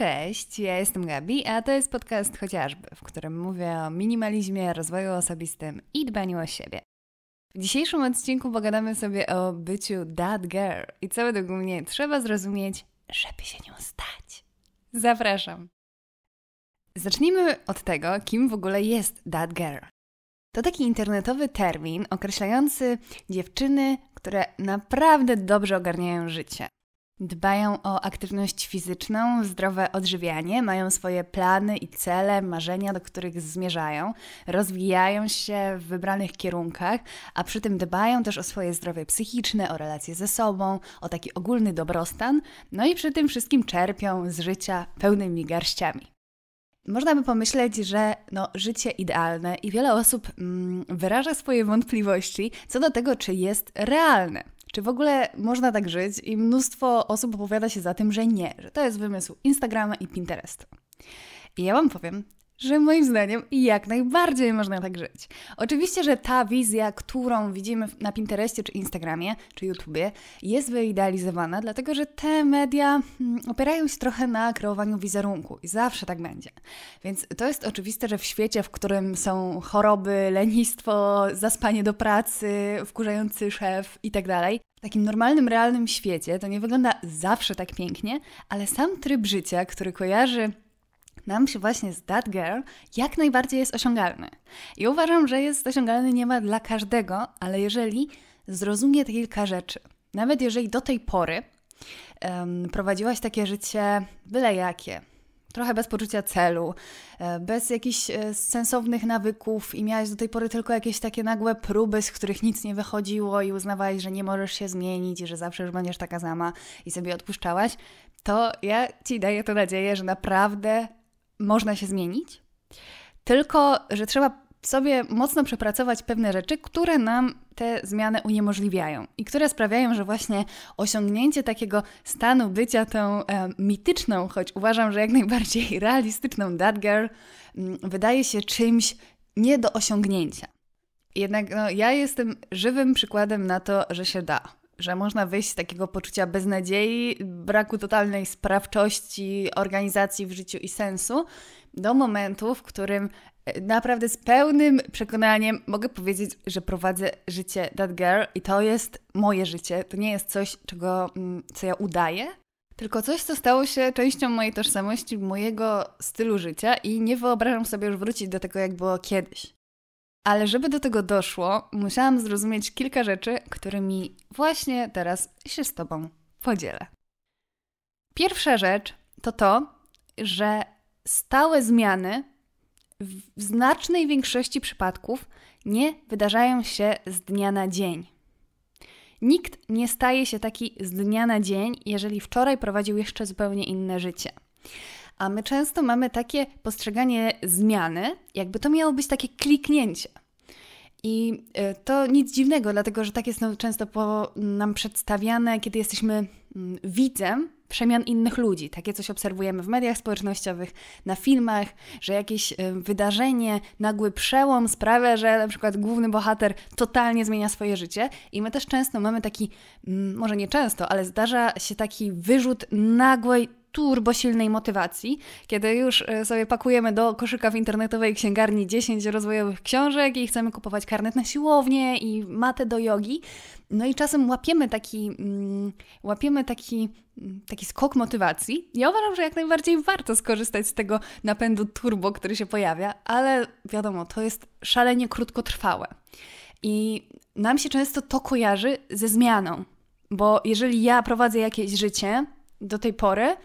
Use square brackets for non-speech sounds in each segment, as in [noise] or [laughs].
Cześć, ja jestem Gabi, a to jest podcast chociażby, w którym mówię o minimalizmie, rozwoju osobistym i dbaniu o siebie. W dzisiejszym odcinku pogadamy sobie o byciu dad girl i co według mnie trzeba zrozumieć, żeby się nią stać. Zapraszam. Zacznijmy od tego, kim w ogóle jest dad girl. To taki internetowy termin określający dziewczyny, które naprawdę dobrze ogarniają życie. Dbają o aktywność fizyczną, zdrowe odżywianie, mają swoje plany i cele, marzenia, do których zmierzają, rozwijają się w wybranych kierunkach, a przy tym dbają też o swoje zdrowie psychiczne, o relacje ze sobą, o taki ogólny dobrostan, no i przy tym wszystkim czerpią z życia pełnymi garściami. Można by pomyśleć, że no, życie idealne i wiele osób mm, wyraża swoje wątpliwości co do tego, czy jest realne. Czy w ogóle można tak żyć? I mnóstwo osób opowiada się za tym, że nie, że to jest wymysł Instagrama i Pinteresta. I ja Wam powiem, że moim zdaniem jak najbardziej można tak żyć. Oczywiście, że ta wizja, którą widzimy na Pinterestie czy Instagramie czy YouTubie, jest wyidealizowana, dlatego że te media mm, opierają się trochę na kreowaniu wizerunku i zawsze tak będzie. Więc to jest oczywiste, że w świecie, w którym są choroby, lenistwo, zaspanie do pracy, wkurzający szef itd., tak w takim normalnym, realnym świecie to nie wygląda zawsze tak pięknie, ale sam tryb życia, który kojarzy nam się właśnie z That Girl jak najbardziej jest osiągalny. I uważam, że jest osiągalny niemal dla każdego, ale jeżeli zrozumie te kilka rzeczy, nawet jeżeli do tej pory um, prowadziłaś takie życie byle jakie, trochę bez poczucia celu, e, bez jakichś e, sensownych nawyków i miałaś do tej pory tylko jakieś takie nagłe próby, z których nic nie wychodziło i uznawałaś, że nie możesz się zmienić i że zawsze już będziesz taka sama i sobie odpuszczałaś, to ja Ci daję tę nadzieję, że naprawdę można się zmienić, tylko że trzeba sobie mocno przepracować pewne rzeczy, które nam te zmiany uniemożliwiają i które sprawiają, że właśnie osiągnięcie takiego stanu bycia tą e, mityczną, choć uważam, że jak najbardziej [laughs] realistyczną dad girl, m, mm, wydaje się czymś nie do osiągnięcia. Jednak no, ja jestem żywym przykładem na to, że się da że można wyjść z takiego poczucia beznadziei, braku totalnej sprawczości, organizacji w życiu i sensu, do momentu, w którym e, naprawdę z pełnym przekonaniem mogę powiedzieć, że prowadzę życie that girl i to jest moje życie. To nie jest coś, czego, mm, co ja udaję, tylko coś, co stało się częścią mojej tożsamości, mojego stylu życia i nie wyobrażam sobie już wrócić do tego, jak było kiedyś. Ale żeby do tego doszło, musiałam zrozumieć kilka rzeczy, którymi właśnie teraz się z Tobą podzielę. Pierwsza rzecz to to, że stałe zmiany w znacznej większości przypadków nie wydarzają się z dnia na dzień. Nikt nie staje się taki z dnia na dzień, jeżeli wczoraj prowadził jeszcze zupełnie inne życie. A my często mamy takie postrzeganie zmiany, jakby to miało być takie kliknięcie. I e, to nic dziwnego, dlatego że tak jest no, często nam przedstawiane, kiedy jesteśmy mm, widzem przemian innych ludzi. Takie coś obserwujemy w mediach społecznościowych, na filmach, że jakieś e, wydarzenie, nagły przełom sprawia, że na przykład główny bohater totalnie zmienia swoje życie. I my też często mamy taki, mm, może nie często, ale zdarza się taki wyrzut nagłej turbo silnej motywacji, kiedy już e, sobie pakujemy do koszyka w internetowej księgarni 10 rozwojowych książek i chcemy kupować karnet na siłownię i matę do jogi. No i czasem łapiemy taki, mm, łapiemy taki, mm, taki skok motywacji. Ja uważam, że jak najbardziej warto skorzystać z tego napędu turbo, który się pojawia, ale wiadomo, to jest szalenie krótkotrwałe. I nam się często to kojarzy ze zmianą, bo jeżeli ja prowadzę jakieś życie do tej pory,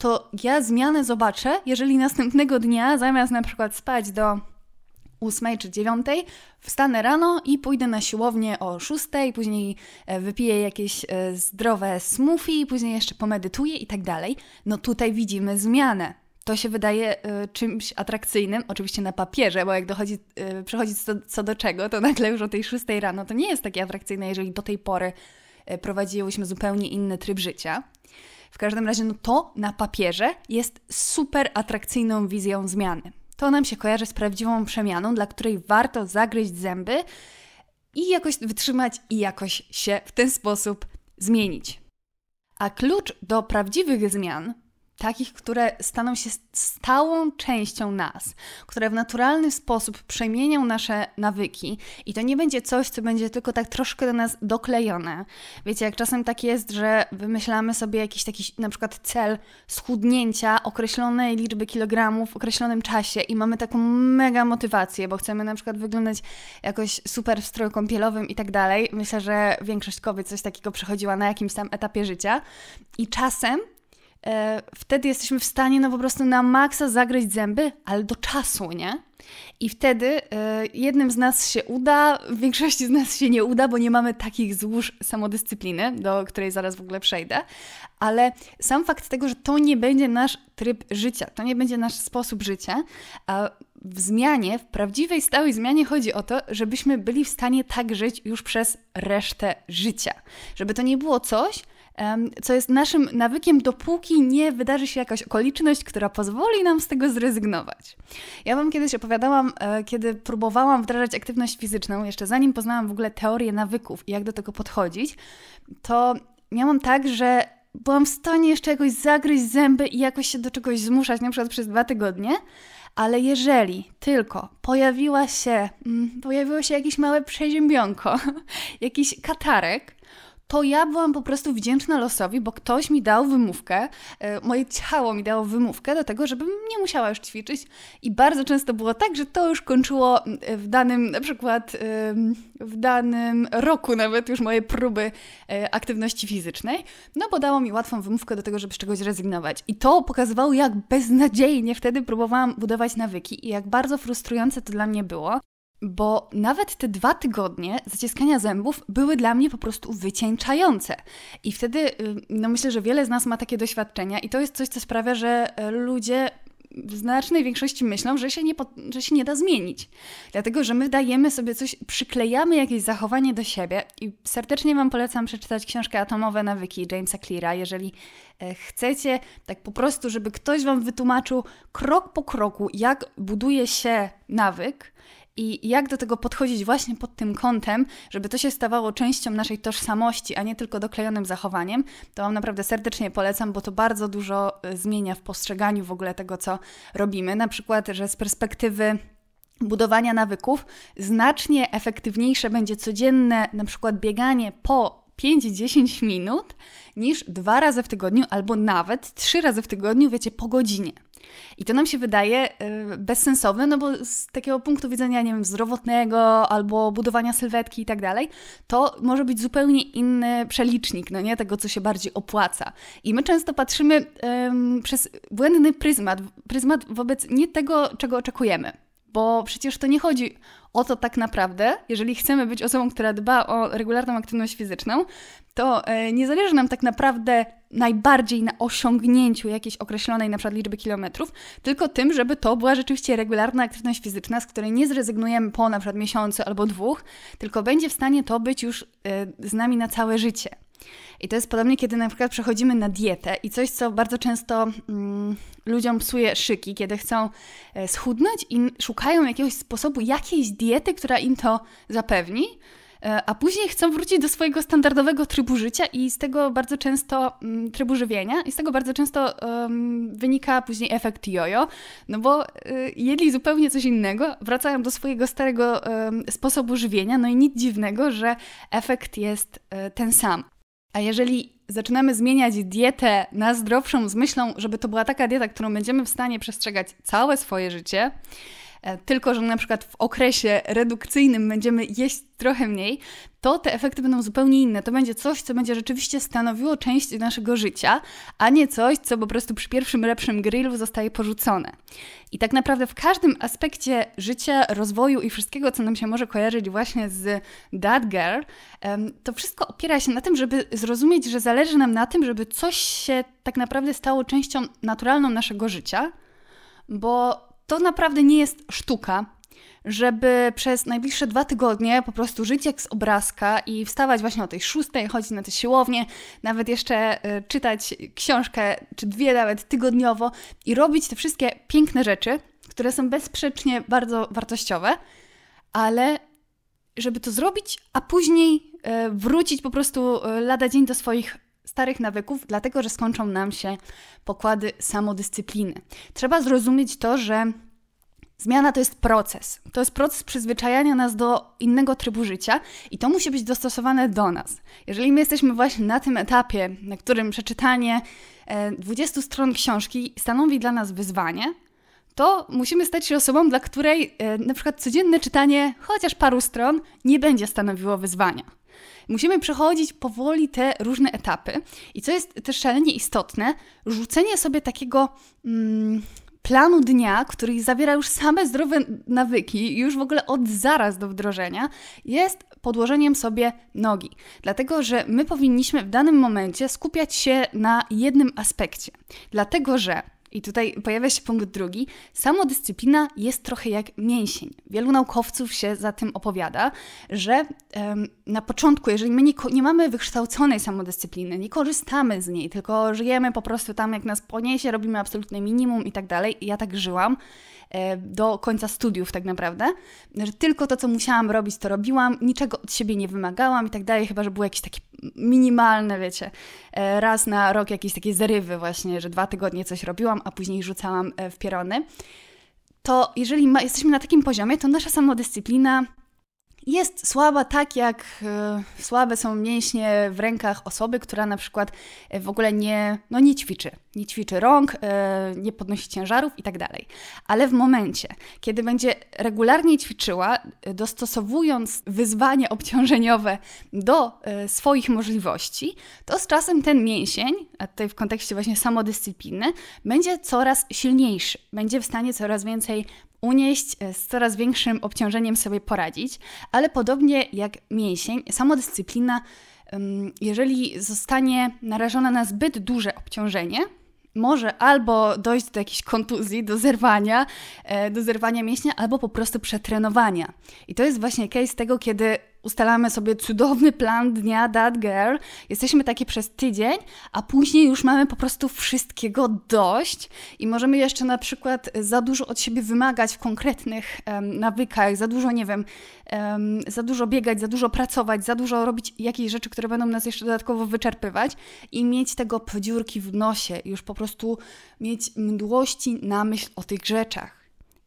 to ja zmianę zobaczę, jeżeli następnego dnia zamiast na przykład spać do 8 czy 9, wstanę rano i pójdę na siłownię o 6, później e, wypiję jakieś e, zdrowe smoothie, później jeszcze pomedytuję i tak dalej. No tutaj widzimy zmianę. To się wydaje e, czymś atrakcyjnym, oczywiście na papierze, bo jak dochodzi, przychodzi co, co do czego, to nagle już o tej 6 rano to nie jest takie atrakcyjne, jeżeli do tej pory prowadziłyśmy zupełnie inny tryb życia. W każdym razie, no to na papierze jest super atrakcyjną wizją zmiany. To nam się kojarzy z prawdziwą przemianą, dla której warto zagryźć zęby i jakoś wytrzymać i jakoś się w ten sposób zmienić. A klucz do prawdziwych zmian takich, które staną się stałą częścią nas, które w naturalny sposób przemienią nasze nawyki i to nie będzie coś, co będzie tylko tak troszkę do nas doklejone. Wiecie, jak czasem tak jest, że wymyślamy sobie jakiś taki na przykład cel schudnięcia określonej liczby kilogramów w określonym czasie i mamy taką mega motywację, bo chcemy na przykład wyglądać jakoś super w stroju kąpielowym i tak dalej. Myślę, że większość kobiet coś takiego przechodziła na jakimś tam etapie życia i czasem e, wtedy jesteśmy w stanie no po prostu na maksa zagryźć zęby, ale do czasu, nie? I wtedy e, jednym z nas się uda, większości z nas się nie uda, bo nie mamy takich złóż samodyscypliny, do której zaraz w ogóle przejdę, ale sam fakt tego, że to nie będzie nasz tryb życia, to nie będzie nasz sposób życia, a w zmianie, w prawdziwej, stałej zmianie chodzi o to, żebyśmy byli w stanie tak żyć już przez resztę życia. Żeby to nie było coś, co jest naszym nawykiem, dopóki nie wydarzy się jakaś okoliczność, która pozwoli nam z tego zrezygnować. Ja Wam kiedyś opowiadałam, e, kiedy próbowałam wdrażać aktywność fizyczną, jeszcze zanim poznałam w ogóle teorię nawyków i jak do tego podchodzić, to miałam tak, że byłam w stanie jeszcze jakoś zagryźć zęby i jakoś się do czegoś zmuszać, na przykład przez dwa tygodnie, ale jeżeli tylko pojawiła się, mm, pojawiło się jakieś małe przeziębionko, [laughs] jakiś katarek, to ja byłam po prostu wdzięczna losowi, bo ktoś mi dał wymówkę, e, moje ciało mi dało wymówkę do tego, żebym nie musiała już ćwiczyć. I bardzo często było tak, że to już kończyło e, w danym, na przykład e, w danym roku nawet już moje próby aktywności fizycznej, no bo dało mi łatwą wymówkę do tego, żeby z czegoś rezygnować. I to pokazywało, jak beznadziejnie wtedy próbowałam budować nawyki i jak bardzo frustrujące to dla mnie było bo nawet te dwa tygodnie zaciskania zębów były dla mnie po prostu wycieńczające. I wtedy, y, no myślę, że wiele z nas ma takie doświadczenia, i to jest coś, co sprawia, że e, ludzie w znacznej większości myślą, że się, nie, że się nie da zmienić. Dlatego, że my dajemy sobie coś, przyklejamy jakieś zachowanie do siebie i serdecznie Wam polecam przeczytać książkę Atomowe Nawyki Jamesa Cleara, jeżeli e, chcecie tak po prostu, żeby ktoś Wam wytłumaczył krok po kroku, jak buduje się nawyk, i jak do tego podchodzić właśnie pod tym kątem, żeby to się stawało częścią naszej tożsamości, a nie tylko doklejonym zachowaniem, to Wam naprawdę serdecznie polecam, bo to bardzo dużo y, zmienia w postrzeganiu w ogóle tego, co robimy. Na przykład, że z perspektywy budowania nawyków znacznie efektywniejsze będzie codzienne na przykład bieganie po 5-10 minut niż dwa razy w tygodniu albo nawet trzy razy w tygodniu, wiecie, po godzinie. I to nam się wydaje y, bezsensowne, no bo z takiego punktu widzenia, nie wiem, zdrowotnego albo budowania sylwetki i tak dalej, to może być zupełnie inny przelicznik, no nie, tego, co się bardziej opłaca. I my często patrzymy um, przez błędny pryzmat, pryzmat wobec nie tego, czego oczekujemy. Bo przecież to nie chodzi o to tak naprawdę, jeżeli chcemy być osobą, która dba o regularną aktywność fizyczną, to e, nie zależy nam tak naprawdę najbardziej na osiągnięciu jakiejś określonej na przykład liczby kilometrów, tylko tym, żeby to była rzeczywiście regularna aktywność fizyczna, z której nie zrezygnujemy po na przykład miesiącu albo dwóch, tylko będzie w stanie to być już e, z nami na całe życie. I to jest podobnie, kiedy na przykład przechodzimy na dietę i coś, co bardzo często mm, ludziom psuje szyki, kiedy chcą e, schudnąć i szukają jakiegoś sposobu, jakiejś diety, która im to zapewni, E, a później chcą wrócić do swojego standardowego trybu życia i z tego bardzo często mm, trybu żywienia i z tego bardzo często um, wynika później efekt jojo, no bo y, jedli zupełnie coś innego, wracają do swojego starego sposobu żywienia, no i nic dziwnego, że efekt jest e, ten sam. A jeżeli zaczynamy zmieniać dietę na zdrowszą z myślą, żeby to była taka dieta, którą będziemy w stanie przestrzegać całe swoje życie, E, tylko że na przykład w okresie redukcyjnym będziemy jeść trochę mniej, to te efekty będą zupełnie inne. To będzie coś, co będzie rzeczywiście stanowiło część naszego życia, a nie coś, co po prostu przy pierwszym lepszym grillu zostaje porzucone. I tak naprawdę w każdym aspekcie życia, rozwoju i wszystkiego, co nam się może kojarzyć właśnie z That Girl, to wszystko opiera się na tym, żeby zrozumieć, że zależy nam na tym, żeby coś się tak naprawdę stało częścią naturalną naszego życia, bo to naprawdę nie jest sztuka, żeby przez najbliższe dwa tygodnie po prostu żyć jak z obrazka i wstawać właśnie o tej szóstej, chodzić na te siłownie, nawet jeszcze y, czytać książkę, czy dwie nawet tygodniowo i robić te wszystkie piękne rzeczy, które są bezsprzecznie bardzo wartościowe, ale żeby to zrobić, a później y, wrócić po prostu y, lada dzień do swoich starych nawyków, dlatego że skończą nam się pokłady samodyscypliny. Trzeba zrozumieć to, że Zmiana to jest proces. To jest proces przyzwyczajania nas do innego trybu życia i to musi być dostosowane do nas. Jeżeli my jesteśmy właśnie na tym etapie, na którym przeczytanie 20 e, stron książki stanowi dla nas wyzwanie, to musimy stać się osobą, dla której e, na przykład codzienne czytanie chociaż paru stron nie będzie stanowiło wyzwania. Musimy przechodzić powoli te różne etapy. I co jest też szalenie istotne, rzucenie sobie takiego mm, planu dnia, który zawiera już same zdrowe nawyki, już w ogóle od zaraz do wdrożenia, jest podłożeniem sobie nogi. Dlatego, że my powinniśmy w danym momencie skupiać się na jednym aspekcie. Dlatego, że i tutaj pojawia się punkt drugi. Samodyscyplina jest trochę jak mięsień. Wielu naukowców się za tym opowiada, że um, na początku, jeżeli my nie, nie, mamy wykształconej samodyscypliny, nie korzystamy z niej, tylko żyjemy po prostu tam, jak nas poniesie, robimy absolutne minimum i tak dalej. Ja tak żyłam. E, do końca studiów tak naprawdę, że tylko to, co musiałam robić, to robiłam, niczego od siebie nie wymagałam i tak dalej, chyba, że były jakieś takie minimalne, wiecie, e, raz na rok jakieś takie zerywy właśnie, że dwa tygodnie coś robiłam, a później rzucałam e, w pierony to jeżeli ma, jesteśmy na takim poziomie, to nasza samodyscyplina jest słaba tak, jak e, słabe są mięśnie w rękach osoby, która na przykład e, w ogóle nie, no nie ćwiczy. Nie ćwiczy rąk, e, nie podnosi ciężarów i tak dalej. Ale w momencie, kiedy będzie regularnie ćwiczyła, dostosowując wyzwanie obciążeniowe do swoich możliwości, to z czasem ten mięsień, a tutaj w kontekście właśnie samodyscypliny, będzie coraz silniejszy. Będzie w stanie coraz więcej unieść, e, z coraz większym obciążeniem sobie poradzić, ale podobnie jak mięsień, samodyscyplina, jeżeli zostanie narażona na zbyt duże obciążenie, może albo dojść do jakiejś kontuzji, do zerwania, e, do zerwania mięśnia, albo po prostu przetrenowania. I to jest właśnie case tego, kiedy ustalamy sobie cudowny plan dnia That Girl, jesteśmy takie przez tydzień, a później już mamy po prostu wszystkiego dość i możemy jeszcze na przykład za dużo od siebie wymagać w konkretnych um, nawykach, za dużo, nie wiem, um, za dużo biegać, za dużo pracować, za dużo robić jakichś rzeczy, które będą nas jeszcze dodatkowo wyczerpywać i mieć tego podziurki w nosie, już po prostu mieć mdłości na myśl o tych rzeczach.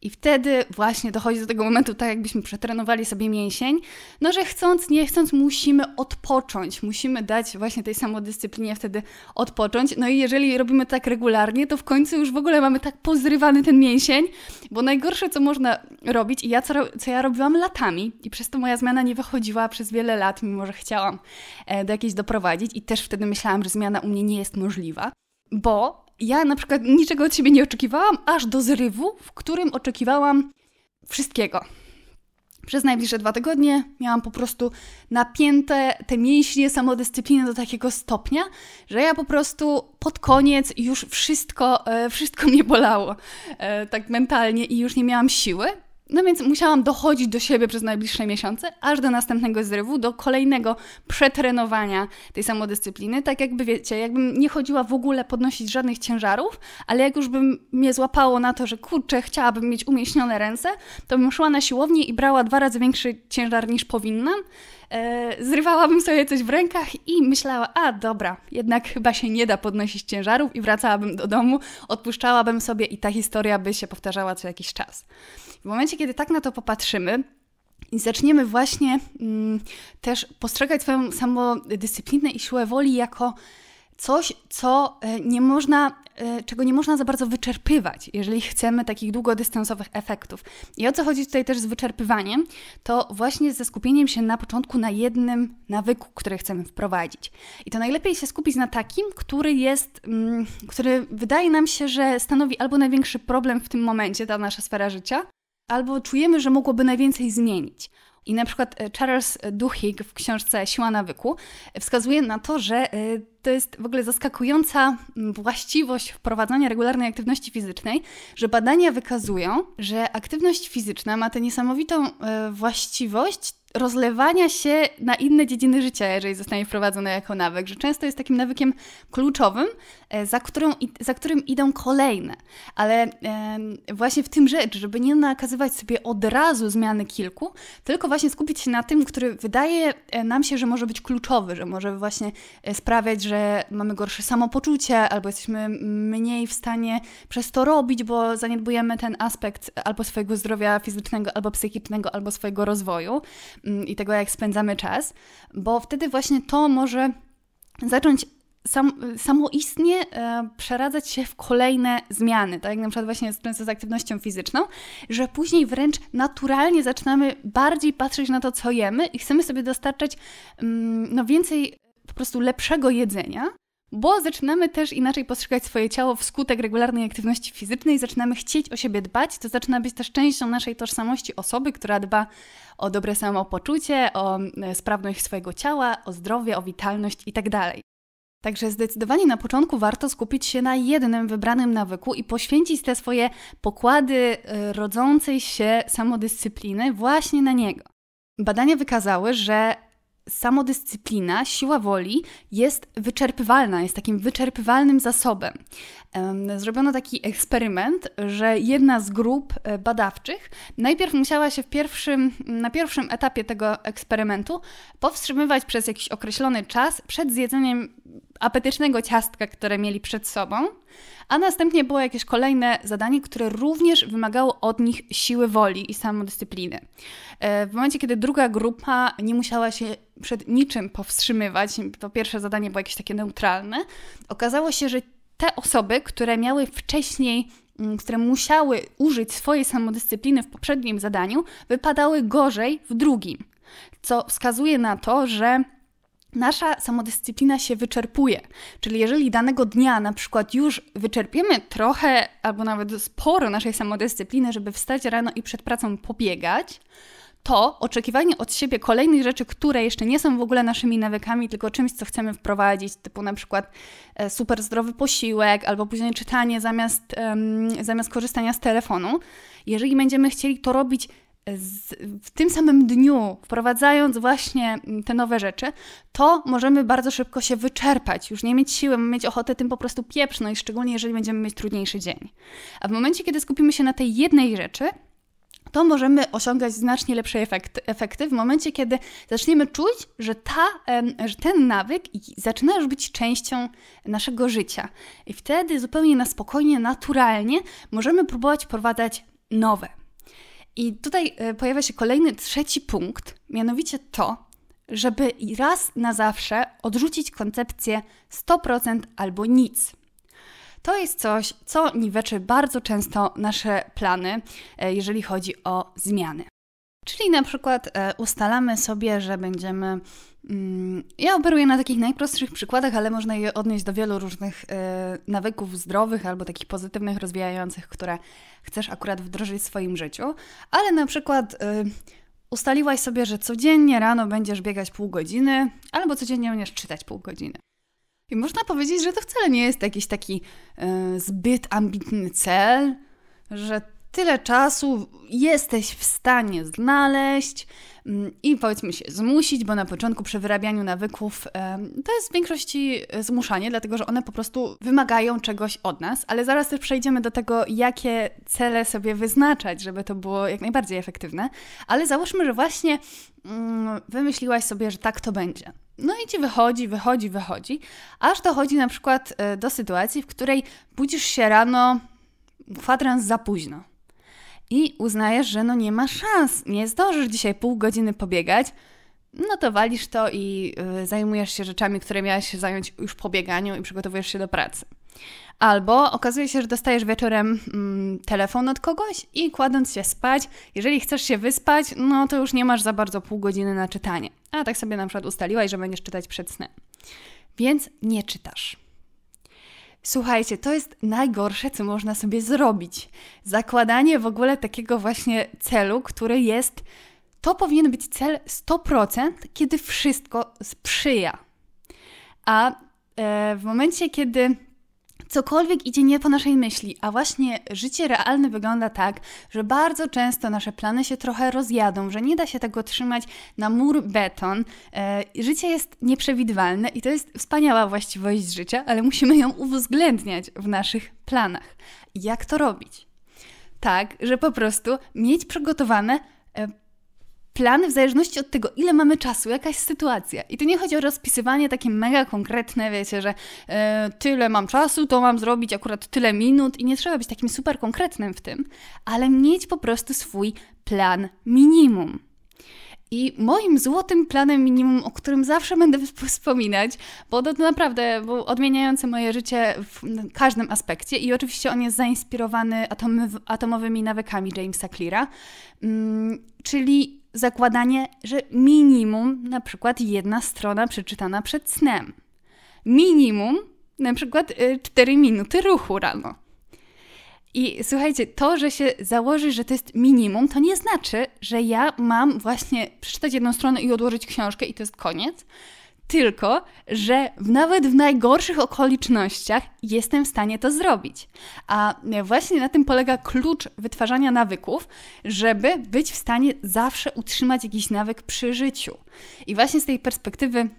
I wtedy właśnie dochodzi do tego momentu, tak jakbyśmy przetrenowali sobie mięsień, no że chcąc, nie chcąc, musimy odpocząć, musimy dać właśnie tej samodyscyplinie wtedy odpocząć. No i jeżeli robimy tak regularnie, to w końcu już w ogóle mamy tak pozrywany ten mięsień, bo najgorsze, co można robić, i ja co, co ja robiłam latami, i przez to moja zmiana nie wychodziła przez wiele lat, mimo że chciałam e, do jakiejś doprowadzić, i też wtedy myślałam, że zmiana u mnie nie jest możliwa, bo ja na przykład niczego od siebie nie oczekiwałam, aż do zrywu, w którym oczekiwałam wszystkiego. Przez najbliższe dwa tygodnie miałam po prostu napięte te mięśnie samodyscypliny do takiego stopnia, że ja po prostu pod koniec już wszystko, e, wszystko [laughs] mnie bolało e, tak mentalnie i już nie miałam siły. No więc musiałam dochodzić do siebie przez najbliższe miesiące, aż do następnego zrywu, do kolejnego przetrenowania tej samodyscypliny. Tak jakby, wiecie, jakbym nie chodziła w ogóle podnosić żadnych ciężarów, ale jak już bym mnie złapało na to, że kurczę, chciałabym mieć umieśnione ręce, to bym szła na siłownię i brała dwa razy większy ciężar niż powinnam. E, zrywałabym sobie coś w rękach i myślała, a dobra, jednak chyba się nie da podnosić ciężarów i wracałabym do domu, odpuszczałabym sobie i ta historia by się powtarzała co jakiś czas. W momencie, kiedy tak na to popatrzymy, i zaczniemy właśnie mm, też postrzegać swoją samodyscyplinę i siłę woli jako coś, co e, nie można, e, czego nie można za bardzo wyczerpywać, jeżeli chcemy takich długodystansowych efektów. I o co chodzi tutaj też z wyczerpywaniem, to właśnie ze skupieniem się na początku na jednym nawyku, który chcemy wprowadzić. I to najlepiej się skupić na takim, który jest, mm, który wydaje nam się, że stanowi albo największy problem w tym momencie, ta nasza sfera życia, albo czujemy, że mogłoby najwięcej zmienić. I na przykład e, Charles e, Duhigg w książce Siła nawyku e, wskazuje na to, że to jest w ogóle zaskakująca właściwość wprowadzania regularnej aktywności fizycznej, że badania wykazują, że aktywność fizyczna ma tę niesamowitą właściwość rozlewania się na inne dziedziny życia, jeżeli zostanie wprowadzone jako nawyk, że często jest takim nawykiem kluczowym, e, za, którą, za którym idą kolejne. Ale właśnie w tym rzecz, żeby nie nakazywać sobie od razu zmiany kilku, tylko właśnie skupić się na tym, który wydaje e, nam się, że może być kluczowy, że może właśnie e, sprawiać, że mamy gorsze samopoczucie, albo jesteśmy mniej w stanie przez to robić, bo zaniedbujemy ten aspekt albo swojego zdrowia fizycznego, albo psychicznego, albo swojego rozwoju. Mm, i tego, jak spędzamy czas, bo wtedy właśnie to może zacząć sam, samoistnie e, przeradzać się w kolejne zmiany, tak jak na przykład właśnie z z aktywnością fizyczną, że później wręcz naturalnie zaczynamy bardziej patrzeć na to, co jemy i chcemy sobie dostarczać mm, no więcej po prostu lepszego jedzenia, bo zaczynamy też inaczej postrzegać swoje ciało wskutek regularnej aktywności fizycznej, zaczynamy chcieć o siebie dbać, to zaczyna być też częścią naszej tożsamości osoby, która dba o dobre samopoczucie, o e, sprawność swojego ciała, o zdrowie, o witalność itd. Tak Także zdecydowanie na początku warto skupić się na jednym wybranym nawyku i poświęcić te swoje pokłady e, rodzącej się samodyscypliny właśnie na niego. Badania wykazały, że samodyscyplina, siła woli jest wyczerpywalna, jest takim wyczerpywalnym zasobem. Zrobiono taki eksperyment, że jedna z grup e, badawczych najpierw musiała się w pierwszym, na pierwszym etapie tego eksperymentu powstrzymywać przez jakiś określony czas przed zjedzeniem apetycznego ciastka, które mieli przed sobą, a następnie było jakieś kolejne zadanie, które również wymagało od nich siły woli i samodyscypliny. E, w momencie, kiedy druga grupa nie musiała się przed niczym powstrzymywać, to pierwsze zadanie było jakieś takie neutralne, okazało się, że te osoby, które miały wcześniej mm, które musiały użyć swojej samodyscypliny w poprzednim zadaniu, wypadały gorzej w drugim. Co wskazuje na to, że nasza samodyscyplina się wyczerpuje. Czyli jeżeli danego dnia na przykład już wyczerpiemy trochę albo nawet sporo naszej samodyscypliny, żeby wstać rano i przed pracą pobiegać, to oczekiwanie od siebie kolejnych rzeczy, które jeszcze nie są w ogóle naszymi nawykami, tylko czymś, co chcemy wprowadzić, typu na przykład e, super zdrowy posiłek, albo później czytanie zamiast, um, zamiast korzystania z telefonu. Jeżeli będziemy chcieli to robić z, w tym samym dniu, wprowadzając właśnie mm, te nowe rzeczy, to możemy bardzo szybko się wyczerpać, już nie mieć siły, mieć ochotę tym po prostu i szczególnie jeżeli będziemy mieć trudniejszy dzień. A w momencie, kiedy skupimy się na tej jednej rzeczy, to możemy osiągać znacznie lepsze efekty, efekty w momencie, kiedy zaczniemy czuć, że, ta, że ten nawyk zaczyna już być częścią naszego życia. I wtedy zupełnie na spokojnie, naturalnie możemy próbować wprowadzać nowe. I tutaj e, pojawia się kolejny trzeci punkt, mianowicie to, żeby raz na zawsze odrzucić koncepcję 100% albo nic. To jest coś, co niweczy bardzo często nasze plany, e, jeżeli chodzi o zmiany. Czyli na przykład e, ustalamy sobie, że będziemy Mm, ja operuję na takich najprostszych przykładach, ale można je odnieść do wielu różnych e, nawyków zdrowych albo takich pozytywnych, rozwijających, które chcesz akurat wdrożyć w swoim życiu. Ale na przykład e, ustaliłaś sobie, że codziennie rano będziesz biegać pół godziny albo codziennie będziesz czytać pół godziny. I można powiedzieć, że to wcale nie jest jakiś taki e, zbyt ambitny cel, że tyle czasu jesteś w stanie znaleźć mm, i powiedzmy się zmusić, bo na początku przy wyrabianiu nawyków to jest w większości zmuszanie, dlatego że one po prostu wymagają czegoś od nas, ale zaraz też przejdziemy do tego, jakie cele sobie wyznaczać, żeby to było jak najbardziej efektywne. Ale załóżmy, że właśnie mm, wymyśliłaś sobie, że tak to będzie. No i ci wychodzi, wychodzi, wychodzi, aż dochodzi na przykład e, do sytuacji, w której budzisz się rano kwadrans za późno i uznajesz, że no nie ma szans, nie zdążysz dzisiaj pół godziny pobiegać, no to walisz to i y, zajmujesz się rzeczami, które miałaś się zająć już po bieganiu i przygotowujesz się do pracy. Albo okazuje się, że dostajesz wieczorem mm, telefon od kogoś i kładąc się spać, jeżeli chcesz się wyspać, no to już nie masz za bardzo pół godziny na czytanie. A tak sobie na przykład ustaliłaś, że będziesz czytać przed snem. Więc nie czytasz. Słuchajcie, to jest najgorsze, co można sobie zrobić. Zakładanie w ogóle takiego właśnie celu, który jest, to powinien być cel 100%, kiedy wszystko sprzyja. A e, w momencie, kiedy cokolwiek idzie nie po naszej myśli, a właśnie życie realne wygląda tak, że bardzo często nasze plany się trochę rozjadą, że nie da się tego trzymać na mur beton. E, życie jest nieprzewidywalne i to jest wspaniała właściwość życia, ale musimy ją uwzględniać w naszych planach. Jak to robić? Tak, że po prostu mieć przygotowane e, plan w zależności od tego, ile mamy czasu, jakaś sytuacja. I tu nie chodzi o rozpisywanie takie mega konkretne, wiecie, że e, tyle mam czasu, to mam zrobić akurat tyle minut i nie trzeba być takim super konkretnym w tym, ale mieć po prostu swój plan minimum. I moim złotym planem minimum, o którym zawsze będę [laughs] wspominać, bo to naprawdę był odmieniający moje życie w każdym aspekcie i oczywiście on jest zainspirowany atomowymi nawykami Jamesa Cleara, mm, czyli zakładanie, że minimum na przykład jedna strona przeczytana przed snem. Minimum na przykład 4 y, minuty ruchu rano. I słuchajcie, to, że się założy, że to jest minimum, to nie znaczy, że ja mam właśnie przeczytać jedną stronę i odłożyć książkę i to jest koniec, tylko że nawet w najgorszych okolicznościach jestem w stanie to zrobić. A e, właśnie na tym polega klucz wytwarzania nawyków, żeby być w stanie zawsze utrzymać jakiś nawyk przy życiu. I właśnie z tej perspektywy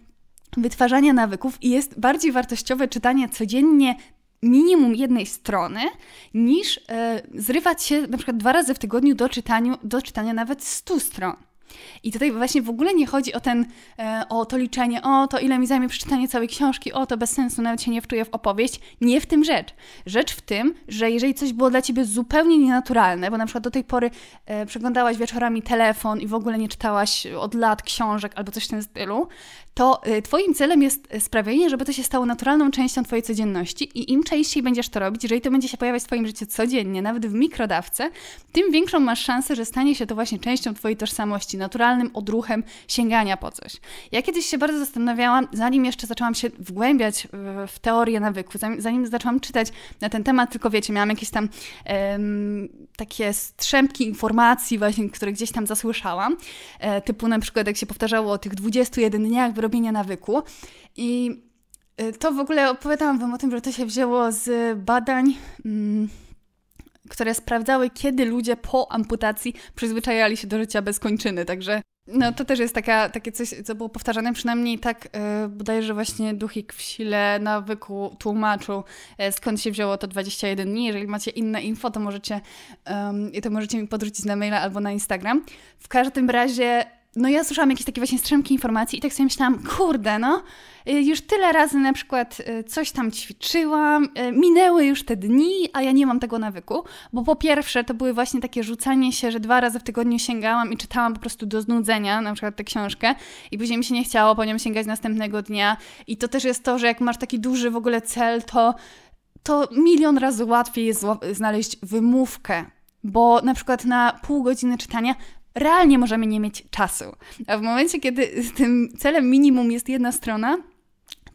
wytwarzania nawyków jest bardziej wartościowe czytanie codziennie minimum jednej strony, niż e, zrywać się na przykład dwa razy w tygodniu do, czytaniu, do czytania nawet 100 stron. I tutaj właśnie w ogóle nie chodzi o ten, e, o to liczenie, o to ile mi zajmie przeczytanie całej książki, o to bez sensu, nawet się nie wczuję w opowieść. Nie w tym rzecz. Rzecz w tym, że jeżeli coś było dla ciebie zupełnie nienaturalne, bo na przykład do tej pory e, przeglądałaś wieczorami telefon i w ogóle nie czytałaś od lat książek albo coś w tym stylu, to y, Twoim celem jest sprawienie, żeby to się stało naturalną częścią Twojej codzienności i im częściej będziesz to robić, jeżeli to będzie się pojawiać w Twoim życiu codziennie, nawet w mikrodawce, tym większą masz szansę, że stanie się to właśnie częścią Twojej tożsamości, naturalnym odruchem sięgania po coś. Ja kiedyś się bardzo zastanawiałam, zanim jeszcze zaczęłam się wgłębiać w teorię nawyku, zanim zaczęłam czytać na ten temat, tylko wiecie, miałam jakieś tam takie strzępki informacji właśnie, które gdzieś tam zasłyszałam, e, typu na przykład jak się powtarzało o tych 21 dniach, robienia nawyku. I y, to w ogóle opowiadałam Wam o tym, że to się wzięło z badań. Mm, które sprawdzały, kiedy ludzie po amputacji przyzwyczajali się do życia bez kończyny. Także no, to też jest taka, takie coś, co było powtarzane, przynajmniej tak yy, bodajże właśnie Duchik w sile nawyku tłumaczył, y, skąd się wzięło to 21 dni. Jeżeli macie inne info, to możecie, yy, to możecie mi podrzucić na maila albo na Instagram. W każdym razie no ja słyszałam jakieś takie właśnie strzemki informacji i tak sobie myślałam, kurde, no, y, już tyle razy na przykład y, coś tam ćwiczyłam, y, minęły już te dni, a ja nie mam tego nawyku, bo po pierwsze to były właśnie takie rzucanie się, że dwa razy w tygodniu sięgałam i czytałam po prostu do znudzenia, na przykład tę książkę i później mi się nie chciało po nią sięgać następnego dnia i to też jest to, że jak masz taki duży w ogóle cel, to to milion razy łatwiej jest znaleźć wymówkę bo na przykład na pół godziny czytania realnie możemy nie mieć czasu. A w momencie, kiedy tym celem minimum jest jedna strona,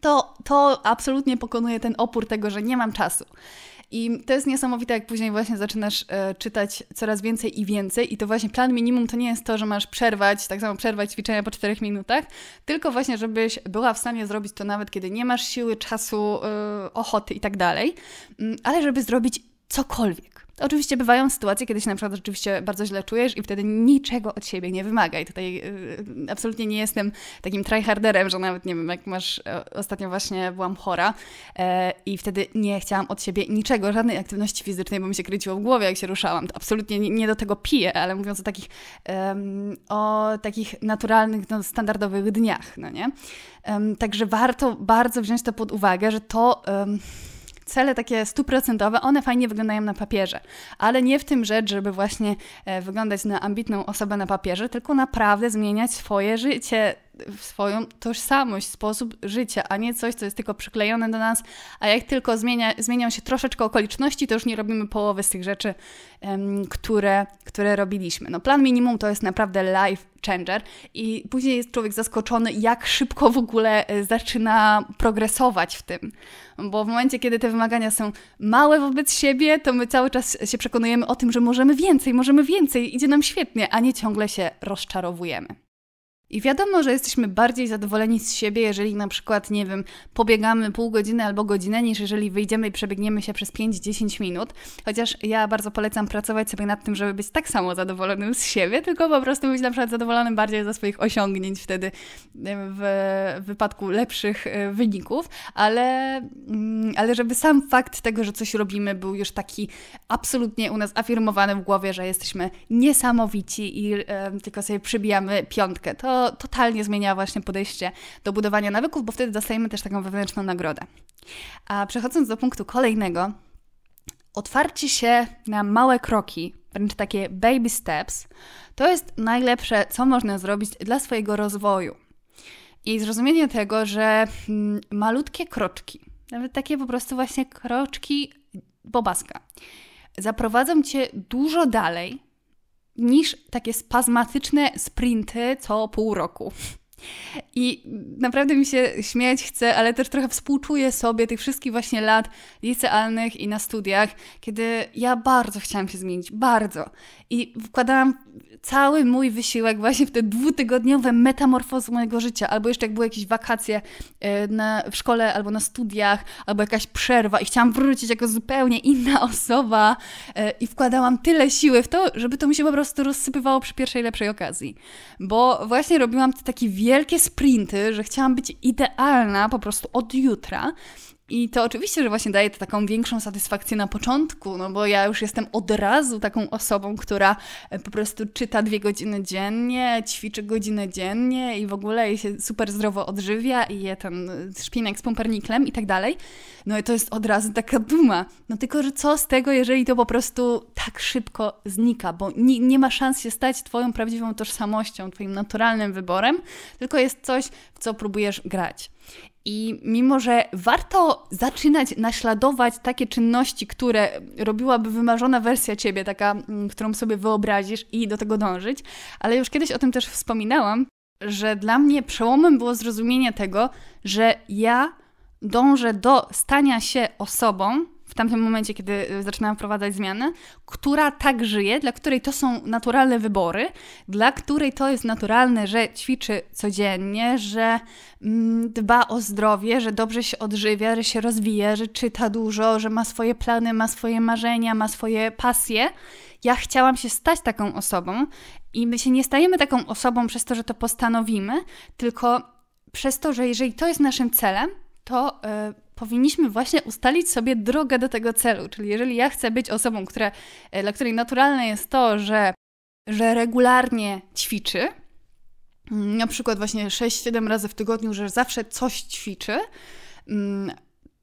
to, to absolutnie pokonuje ten opór tego, że nie mam czasu. I to jest niesamowite, jak później właśnie zaczynasz e, czytać coraz więcej i więcej. I to właśnie plan minimum to nie jest to, że masz przerwać, tak samo przerwać ćwiczenia po czterech minutach, tylko właśnie, żebyś była w stanie zrobić to nawet kiedy nie masz siły, czasu, e, ochoty i tak dalej, mm, ale żeby zrobić cokolwiek. Oczywiście bywają sytuacje, kiedy się na przykład rzeczywiście bardzo źle czujesz i wtedy niczego od siebie nie wymaga. I tutaj y, absolutnie nie jestem takim tryharderem, że nawet nie wiem, jak masz, e, ostatnio właśnie byłam chora e, i wtedy nie chciałam od siebie niczego, żadnej aktywności fizycznej, bo mi się kręciło w głowie, jak się ruszałam. To absolutnie nie, nie do tego piję, ale mówiąc o takich, o takich naturalnych, no, standardowych dniach, no nie? Także warto bardzo wziąć to pod uwagę, że to cele takie stuprocentowe, one fajnie wyglądają na papierze, ale nie w tym rzecz, żeby właśnie e, wyglądać na ambitną osobę na papierze, tylko naprawdę zmieniać swoje życie w swoją tożsamość, sposób życia, a nie coś, co jest tylko przyklejone do nas, a jak tylko zmienia, zmienią się troszeczkę okoliczności, to już nie robimy połowy z tych rzeczy, które, które robiliśmy. No plan minimum to jest naprawdę life changer i później jest człowiek zaskoczony, jak szybko w ogóle e, zaczyna progresować w tym. Bo w momencie, kiedy te wymagania są małe wobec siebie, to my cały czas się przekonujemy o tym, że możemy więcej, możemy więcej, idzie nam świetnie, a nie ciągle się rozczarowujemy. I wiadomo, że jesteśmy bardziej zadowoleni z siebie, jeżeli na przykład, nie wiem, pobiegamy pół godziny albo godzinę, niż jeżeli wyjdziemy i przebiegniemy się przez 5-10 minut. Chociaż ja bardzo polecam pracować sobie nad tym, żeby być tak samo zadowolonym z siebie, tylko po prostu być na przykład zadowolonym bardziej ze swoich osiągnięć wtedy w wypadku lepszych e, wyników, ale, mm, ale żeby sam fakt tego, że coś robimy, był już taki absolutnie u nas afirmowany w głowie, że jesteśmy niesamowici i e, tylko sobie przybijamy piątkę. To to totalnie zmienia właśnie podejście do budowania nawyków, bo wtedy dostajemy też taką wewnętrzną nagrodę. A przechodząc do punktu kolejnego, otwarcie się na małe kroki, wręcz takie baby steps, to jest najlepsze, co można zrobić dla swojego rozwoju. I zrozumienie tego, że mm, malutkie kroczki, nawet takie po prostu właśnie kroczki bobaska, zaprowadzą cię dużo dalej niż takie spazmatyczne sprinty co pół roku. I naprawdę mi się śmiać chce, ale też trochę współczuję sobie tych wszystkich właśnie lat licealnych i na studiach, kiedy ja bardzo chciałam się zmienić, bardzo. I wkładałam cały mój wysiłek właśnie w te dwutygodniowe metamorfozy mojego życia, albo jeszcze jak były jakieś wakacje e, na, w szkole, albo na studiach, albo jakaś przerwa i chciałam wrócić jako zupełnie inna [laughs] osoba e, i wkładałam tyle siły w to, żeby to mi się po prostu rozsypywało przy pierwszej lepszej okazji. Bo właśnie robiłam te takie wielkie sprinty, że chciałam być idealna po prostu od jutra, i to oczywiście, że właśnie daje to taką większą satysfakcję na początku, no bo ja już jestem od razu taką osobą, która e, po prostu czyta dwie godziny dziennie, ćwiczy godzinę dziennie i w ogóle się super zdrowo odżywia i je ten szpinek z pomperniklem i tak dalej. No i to jest od razu taka duma. No tylko, że co z tego, jeżeli to po prostu tak szybko znika, bo nie, nie ma szans się stać Twoją prawdziwą tożsamością, Twoim naturalnym wyborem, tylko jest coś, w co próbujesz grać. I mimo, że warto zaczynać naśladować takie czynności, które robiłaby wymarzona wersja ciebie, taka, mm, którą sobie wyobrazisz i do tego dążyć, ale już kiedyś o tym też wspominałam, że dla mnie przełomem było zrozumienie tego, że ja dążę do stania się osobą, w tamtym momencie, kiedy y, zaczynałam wprowadzać zmiany, która tak żyje, dla której to są naturalne wybory, dla której to jest naturalne, że ćwiczy codziennie, że mm, dba o zdrowie, że dobrze się odżywia, że się rozwija, że czyta dużo, że ma swoje plany, ma swoje marzenia, ma swoje pasje. Ja chciałam się stać taką osobą i my się nie stajemy taką osobą przez to, że to postanowimy, tylko przez to, że jeżeli to jest naszym celem, to. Yy, powinniśmy właśnie ustalić sobie drogę do tego celu. Czyli jeżeli ja chcę być osobą, która, e, dla której naturalne jest to, że, że regularnie ćwiczy, mm, na przykład właśnie 6-7 razy w tygodniu, że zawsze coś ćwiczy, mm,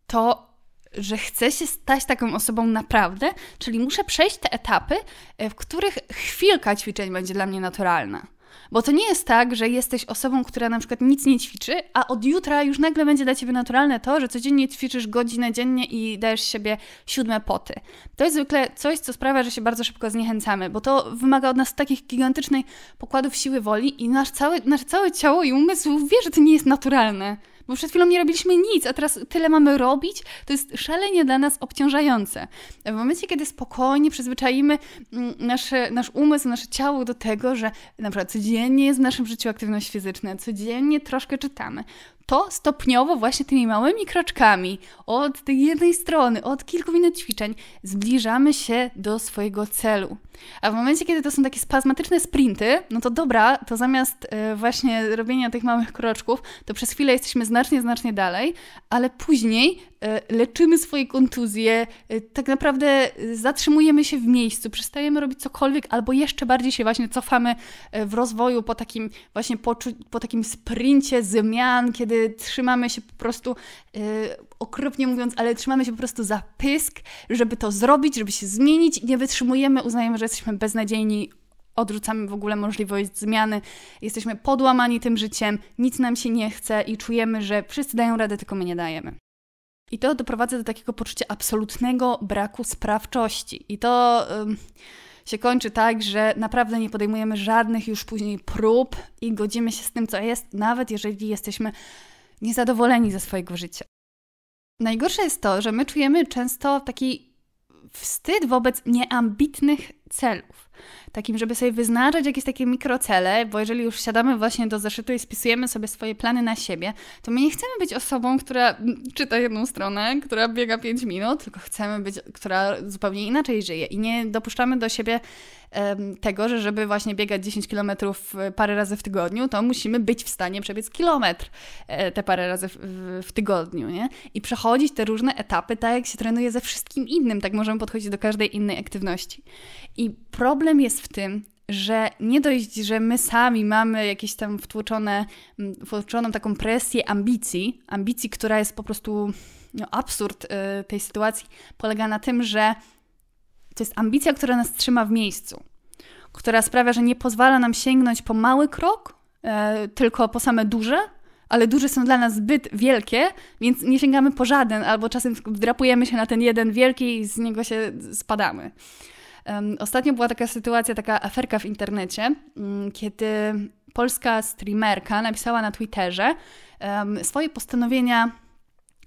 to że chcę się stać taką osobą naprawdę, czyli muszę przejść te etapy, e, w których chwilka ćwiczeń będzie dla mnie naturalna. Bo to nie jest tak, że jesteś osobą, która na przykład nic nie ćwiczy, a od jutra już nagle będzie dla ciebie naturalne to, że codziennie ćwiczysz godzinę dziennie i dajesz siebie siódme poty. To jest zwykle coś, co sprawia, że się bardzo szybko zniechęcamy, bo to wymaga od nas takich gigantycznych pokładów siły woli i nasz cały, nasze całe ciało i umysł wie, że to nie jest naturalne. Bo przed chwilą nie robiliśmy nic, a teraz tyle mamy robić, to jest szalenie dla nas obciążające. W momencie, kiedy spokojnie przyzwyczajimy mm, nasze, nasz umysł, nasze ciało do tego, że na przykład codziennie jest w naszym życiu aktywność fizyczna, codziennie troszkę czytamy, to stopniowo właśnie tymi małymi kroczkami od tej jednej strony, od kilku minut ćwiczeń zbliżamy się do swojego celu. A w momencie, kiedy to są takie spazmatyczne sprinty, no to dobra, to zamiast e, właśnie robienia tych małych kroczków, to przez chwilę jesteśmy znacznie, znacznie dalej, ale później E, leczymy swoje kontuzje, e, tak naprawdę e, zatrzymujemy się w miejscu, przestajemy robić cokolwiek, albo jeszcze bardziej się właśnie cofamy w rozwoju po takim właśnie poczu- po takim sprincie zmian, kiedy trzymamy się po prostu, okropnie mówiąc, ale trzymamy się po prostu za pysk, żeby to zrobić, żeby się zmienić i nie wytrzymujemy, uznajemy, że jesteśmy beznadziejni, odrzucamy w ogóle możliwość zmiany, jesteśmy podłamani tym życiem, nic nam się nie chce i czujemy, że wszyscy dają radę, tylko my nie dajemy. I to doprowadza do takiego poczucia absolutnego braku sprawczości. I to ym, się kończy tak, że naprawdę nie podejmujemy żadnych już później prób i godzimy się z tym, co jest, nawet jeżeli jesteśmy niezadowoleni ze swojego życia. Najgorsze jest to, że my czujemy często taki wstyd wobec nieambitnych celów. Takim, żeby sobie wyznaczać jakieś takie mikrocele, bo jeżeli już siadamy właśnie do zeszytu i spisujemy sobie swoje plany na siebie, to my nie chcemy być osobą, która czyta jedną stronę, która biega 5 minut, tylko chcemy być, która zupełnie inaczej żyje i nie dopuszczamy do siebie um, tego, że żeby właśnie biegać 10 km e, parę razy w tygodniu, to musimy być w stanie przebiec kilometr e, te parę razy w, w tygodniu, nie? I przechodzić te różne etapy tak, jak się trenuje ze wszystkim innym, tak możemy podchodzić do każdej innej aktywności. I problem jest w tym, że nie dość, że my sami mamy jakieś tam wtłoczone, mm, wtłoczoną taką presję ambicji, ambicji, która jest po prostu no, absurd y, tej sytuacji, polega na tym, że to jest ambicja, która nas trzyma w miejscu, która sprawia, że nie pozwala nam sięgnąć po mały krok, y, tylko po same duże, ale duże są dla nas zbyt wielkie, więc nie sięgamy po żaden, albo czasem wdrapujemy się na ten jeden wielki i z niego się spadamy. Ostatnio była taka sytuacja, taka aferka w internecie, mm, kiedy polska streamerka napisała na Twitterze swoje postanowienia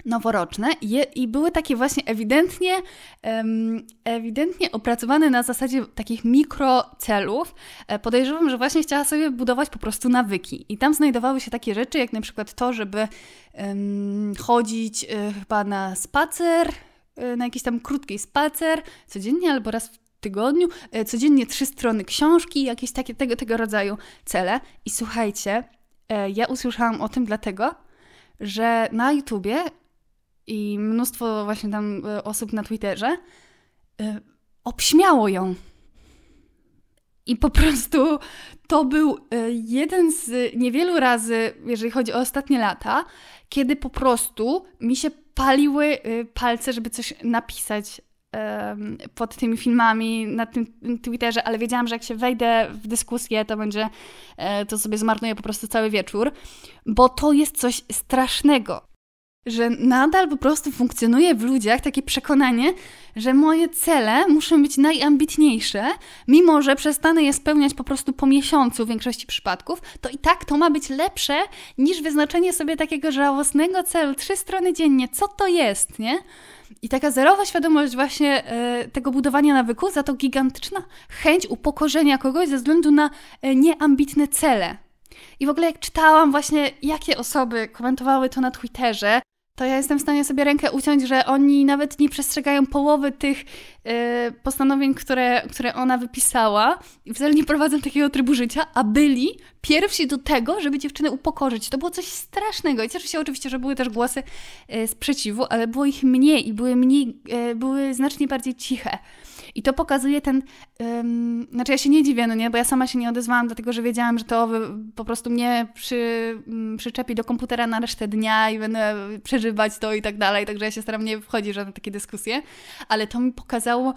noworoczne i były takie właśnie ewidentnie, um, ewidentnie opracowane na zasadzie takich mikrocelów. E, podejrzewam, że właśnie chciała sobie budować po prostu nawyki i tam znajdowały się takie rzeczy, jak na przykład to, żeby um, chodzić y, chyba na spacer, e, na jakiś tam krótki spacer codziennie albo raz tygodniu, e, codziennie trzy strony książki, jakieś takie tego, tego rodzaju cele. I słuchajcie, e, ja usłyszałam o tym dlatego, że na YouTubie i mnóstwo właśnie tam e, osób na Twitterze obśmiało ją. I po prostu to był jeden z niewielu razy, jeżeli chodzi o ostatnie lata, kiedy po prostu mi się paliły palce, żeby coś napisać pod tymi filmami, na tym Twitterze, ale wiedziałam, że jak się wejdę w dyskusję, to będzie, e, to sobie zmarnuję po prostu cały wieczór, bo to jest coś strasznego że nadal po prostu funkcjonuje w ludziach takie przekonanie, że moje cele muszą być najambitniejsze, mimo że przestanę je spełniać po prostu po miesiącu w większości przypadków, to i tak to ma być lepsze niż wyznaczenie sobie takiego żałosnego celu, trzy strony dziennie, co to jest, nie? I taka zerowa świadomość właśnie e, tego budowania nawyku, za to gigantyczna chęć upokorzenia kogoś ze względu na e, nieambitne cele. I w ogóle jak czytałam właśnie, jakie osoby komentowały to na Twitterze, to ja jestem w stanie sobie rękę uciąć, że oni nawet nie przestrzegają połowy tych e, postanowień, które, które ona wypisała i wcale nie prowadzą takiego trybu życia, a byli pierwsi do tego, żeby dziewczyny upokorzyć. To było coś strasznego i cieszę się oczywiście, że były też głosy e, sprzeciwu, ale było ich mniej i były, mniej, e, były znacznie bardziej ciche. I to pokazuje ten. Ym, znaczy, ja się nie dziwię, no nie, bo ja sama się nie odezwałam, dlatego że wiedziałam, że to po prostu mnie przy, przyczepi do komputera na resztę dnia i będę przeżywać to i tak dalej. Także ja się staram nie wchodzić w żadne takie dyskusje. Ale to mi pokazało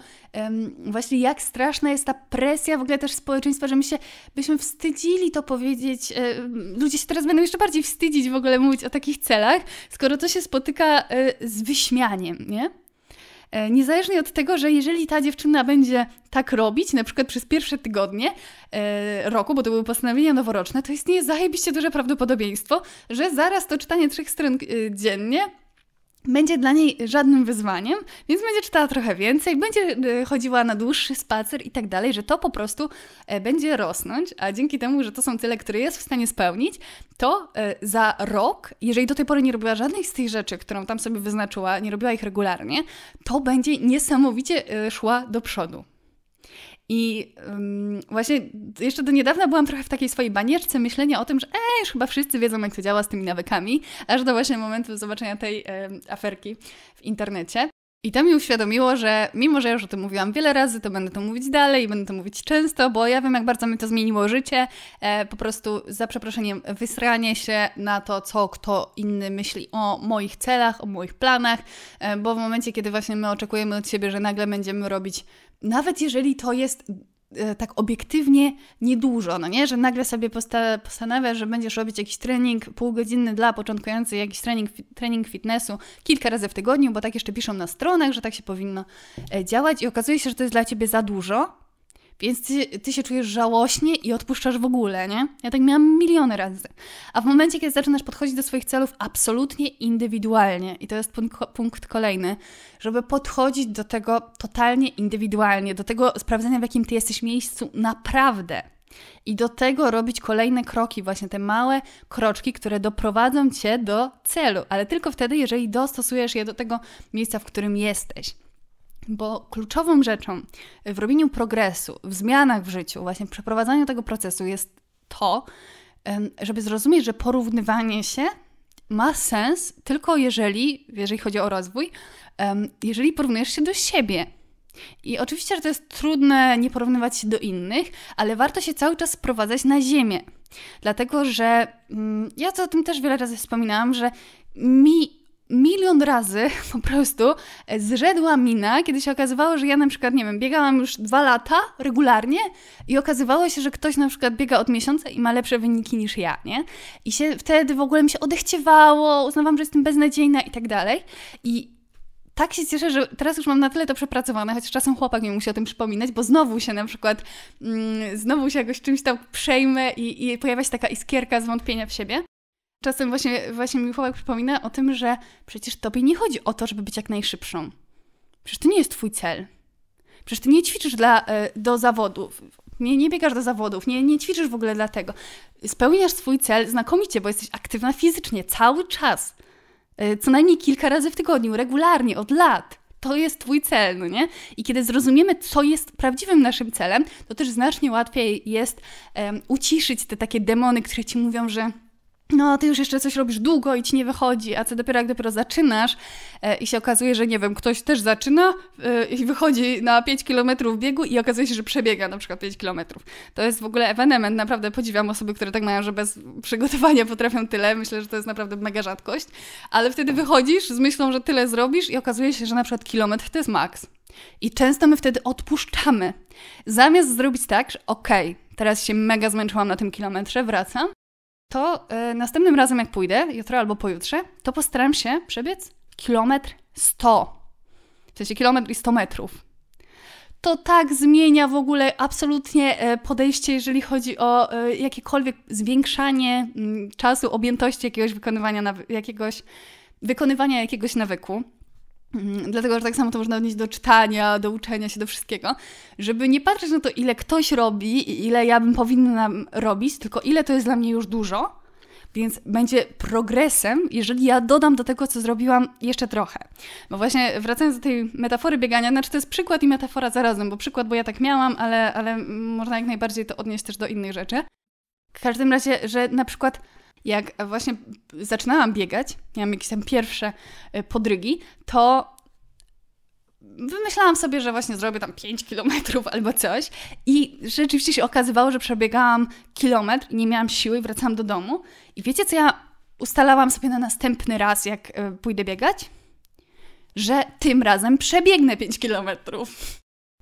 ym, właśnie, jak straszna jest ta presja w ogóle też społeczeństwa, że my się byśmy wstydzili to powiedzieć. E, ludzie się teraz będą jeszcze bardziej wstydzić w ogóle mówić o takich celach, skoro to się spotyka e, z wyśmianiem, nie? E, niezależnie od tego, że jeżeli ta dziewczyna będzie tak robić, na przykład przez pierwsze tygodnie e, roku, bo to były postanowienia noworoczne, to istnieje zajebiście duże prawdopodobieństwo, że zaraz to czytanie trzech stron e, dziennie będzie dla niej żadnym wyzwaniem, więc będzie czytała trochę więcej, będzie e, chodziła na dłuższy spacer i tak dalej, że to po prostu e, będzie rosnąć, a dzięki temu, że to są tyle, które jest w stanie spełnić, to e, za rok, jeżeli do tej pory nie robiła żadnej z tych rzeczy, którą tam sobie wyznaczyła, nie robiła ich regularnie, to będzie niesamowicie szła do przodu. I um, właśnie jeszcze do niedawna byłam trochę w takiej swojej banierce myślenia o tym, że e, już chyba wszyscy wiedzą, jak to działa z tymi nawykami, aż do właśnie momentu zobaczenia tej e, aferki w internecie. I to mi uświadomiło, że mimo, że już o tym mówiłam wiele razy, to będę to mówić dalej i będę to mówić często, bo ja wiem, jak bardzo mi to zmieniło życie. E, po prostu, za przeproszeniem, wysranie się na to, co kto inny myśli o moich celach, o moich planach, e, bo w momencie, kiedy właśnie my oczekujemy od siebie, że nagle będziemy robić, nawet jeżeli to jest E, tak obiektywnie niedużo, no nie? Że nagle sobie posta- postanawiasz, że będziesz robić jakiś trening półgodzinny dla początkujących, jakiś trening, trening fitnessu kilka razy w tygodniu, bo tak jeszcze piszą na stronach, że tak się powinno e, działać i okazuje się, że to jest dla Ciebie za dużo, więc ty, ty, się czujesz żałośnie i odpuszczasz w ogóle, nie? Ja tak miałam miliony razy. A w momencie, kiedy zaczynasz podchodzić do swoich celów absolutnie indywidualnie, i to jest punkt kolejny, żeby podchodzić do tego totalnie indywidualnie, do tego sprawdzenia, w jakim ty jesteś miejscu naprawdę. I do tego robić kolejne kroki, właśnie te małe kroczki, które doprowadzą cię do celu, ale tylko wtedy, jeżeli dostosujesz je do tego miejsca, w którym jesteś. Bo kluczową rzeczą w robieniu progresu, w zmianach w życiu, właśnie w przeprowadzaniu tego procesu jest to, żeby zrozumieć, że porównywanie się ma sens tylko jeżeli, jeżeli chodzi o rozwój, jeżeli porównujesz się do siebie. I oczywiście, że to jest trudne nie porównywać się do innych, ale warto się cały czas sprowadzać na ziemię. Dlatego, że mm, ja to o tym też wiele razy wspominałam, że mi milion razy [laughs] po prostu e, zrzedła mina, kiedy się okazywało, że ja na przykład, nie wiem, biegałam już dwa lata regularnie i okazywało się, że ktoś na przykład biega od miesiąca i ma lepsze wyniki niż ja, nie? I się wtedy w ogóle mi się odechciewało, uznawam, że jestem beznadziejna i tak dalej. I tak się cieszę, że teraz już mam na tyle to przepracowane, choć czasem chłopak mi musi o tym przypominać, bo znowu się na przykład, mm, znowu się jakoś czymś tam przejmę i, i pojawia się taka iskierka zwątpienia w siebie czasem właśnie, właśnie mi chłopak przypomina o tym, że przecież tobie nie chodzi o to, żeby być jak najszybszą. Przecież to nie jest twój cel. Przecież ty nie ćwiczysz dla, e, do zawodów. Nie, nie biegasz do zawodów, nie, nie ćwiczysz w ogóle dlatego. Spełniasz swój cel znakomicie, bo jesteś aktywna fizycznie cały czas. E, co najmniej kilka razy w tygodniu, regularnie, od lat. To jest twój cel, no nie? I kiedy zrozumiemy, co jest prawdziwym naszym celem, to też znacznie łatwiej jest um, uciszyć te takie demony, które ci mówią, że no, ty już jeszcze coś robisz długo i ci nie wychodzi, a co dopiero jak dopiero zaczynasz e, i się okazuje, że nie wiem, ktoś też zaczyna e, i wychodzi na 5 km biegu i okazuje się, że przebiega na przykład 5 km. To jest w ogóle ewenement, naprawdę podziwiam osoby, które tak mają, że bez przygotowania [laughs] potrafią tyle, myślę, że to jest naprawdę mega rzadkość, ale wtedy wychodzisz z myślą, że tyle zrobisz i okazuje się, że na przykład kilometr to jest maks. I często my wtedy odpuszczamy. Zamiast zrobić tak, że okej, okay, teraz się mega zmęczyłam na tym kilometrze, wracam to e, następnym razem, jak pójdę, jutro albo pojutrze, to postaram się przebiec kilometr 100. W sensie kilometr i 100 metrów. To tak zmienia w ogóle absolutnie e, podejście, jeżeli chodzi o e, jakiekolwiek zwiększanie mm, czasu, objętości jakiegoś wykonywania, jakiegoś, wykonywania jakiegoś nawyku. Mhm, dlatego, że tak samo to można odnieść do czytania, do uczenia się, do wszystkiego, żeby nie patrzeć na to, ile ktoś robi i ile ja bym powinna robić, tylko ile to jest dla mnie już dużo, więc będzie progresem, jeżeli ja dodam do tego, co zrobiłam, jeszcze trochę. Bo właśnie wracając do tej metafory biegania, znaczy to jest przykład i metafora zarazem, bo przykład, bo ja tak miałam, ale, ale można jak najbardziej to odnieść też do innych rzeczy. W każdym razie, że na przykład jak właśnie zaczynałam biegać, miałam jakieś tam pierwsze y, podrygi, to wymyślałam sobie, że właśnie zrobię tam 5 kilometrów albo coś i rzeczywiście się okazywało, że przebiegałam kilometr i nie miałam siły i wracałam do domu. I wiecie, co ja ustalałam sobie na następny raz, jak y, pójdę biegać? Że tym razem przebiegnę 5 kilometrów.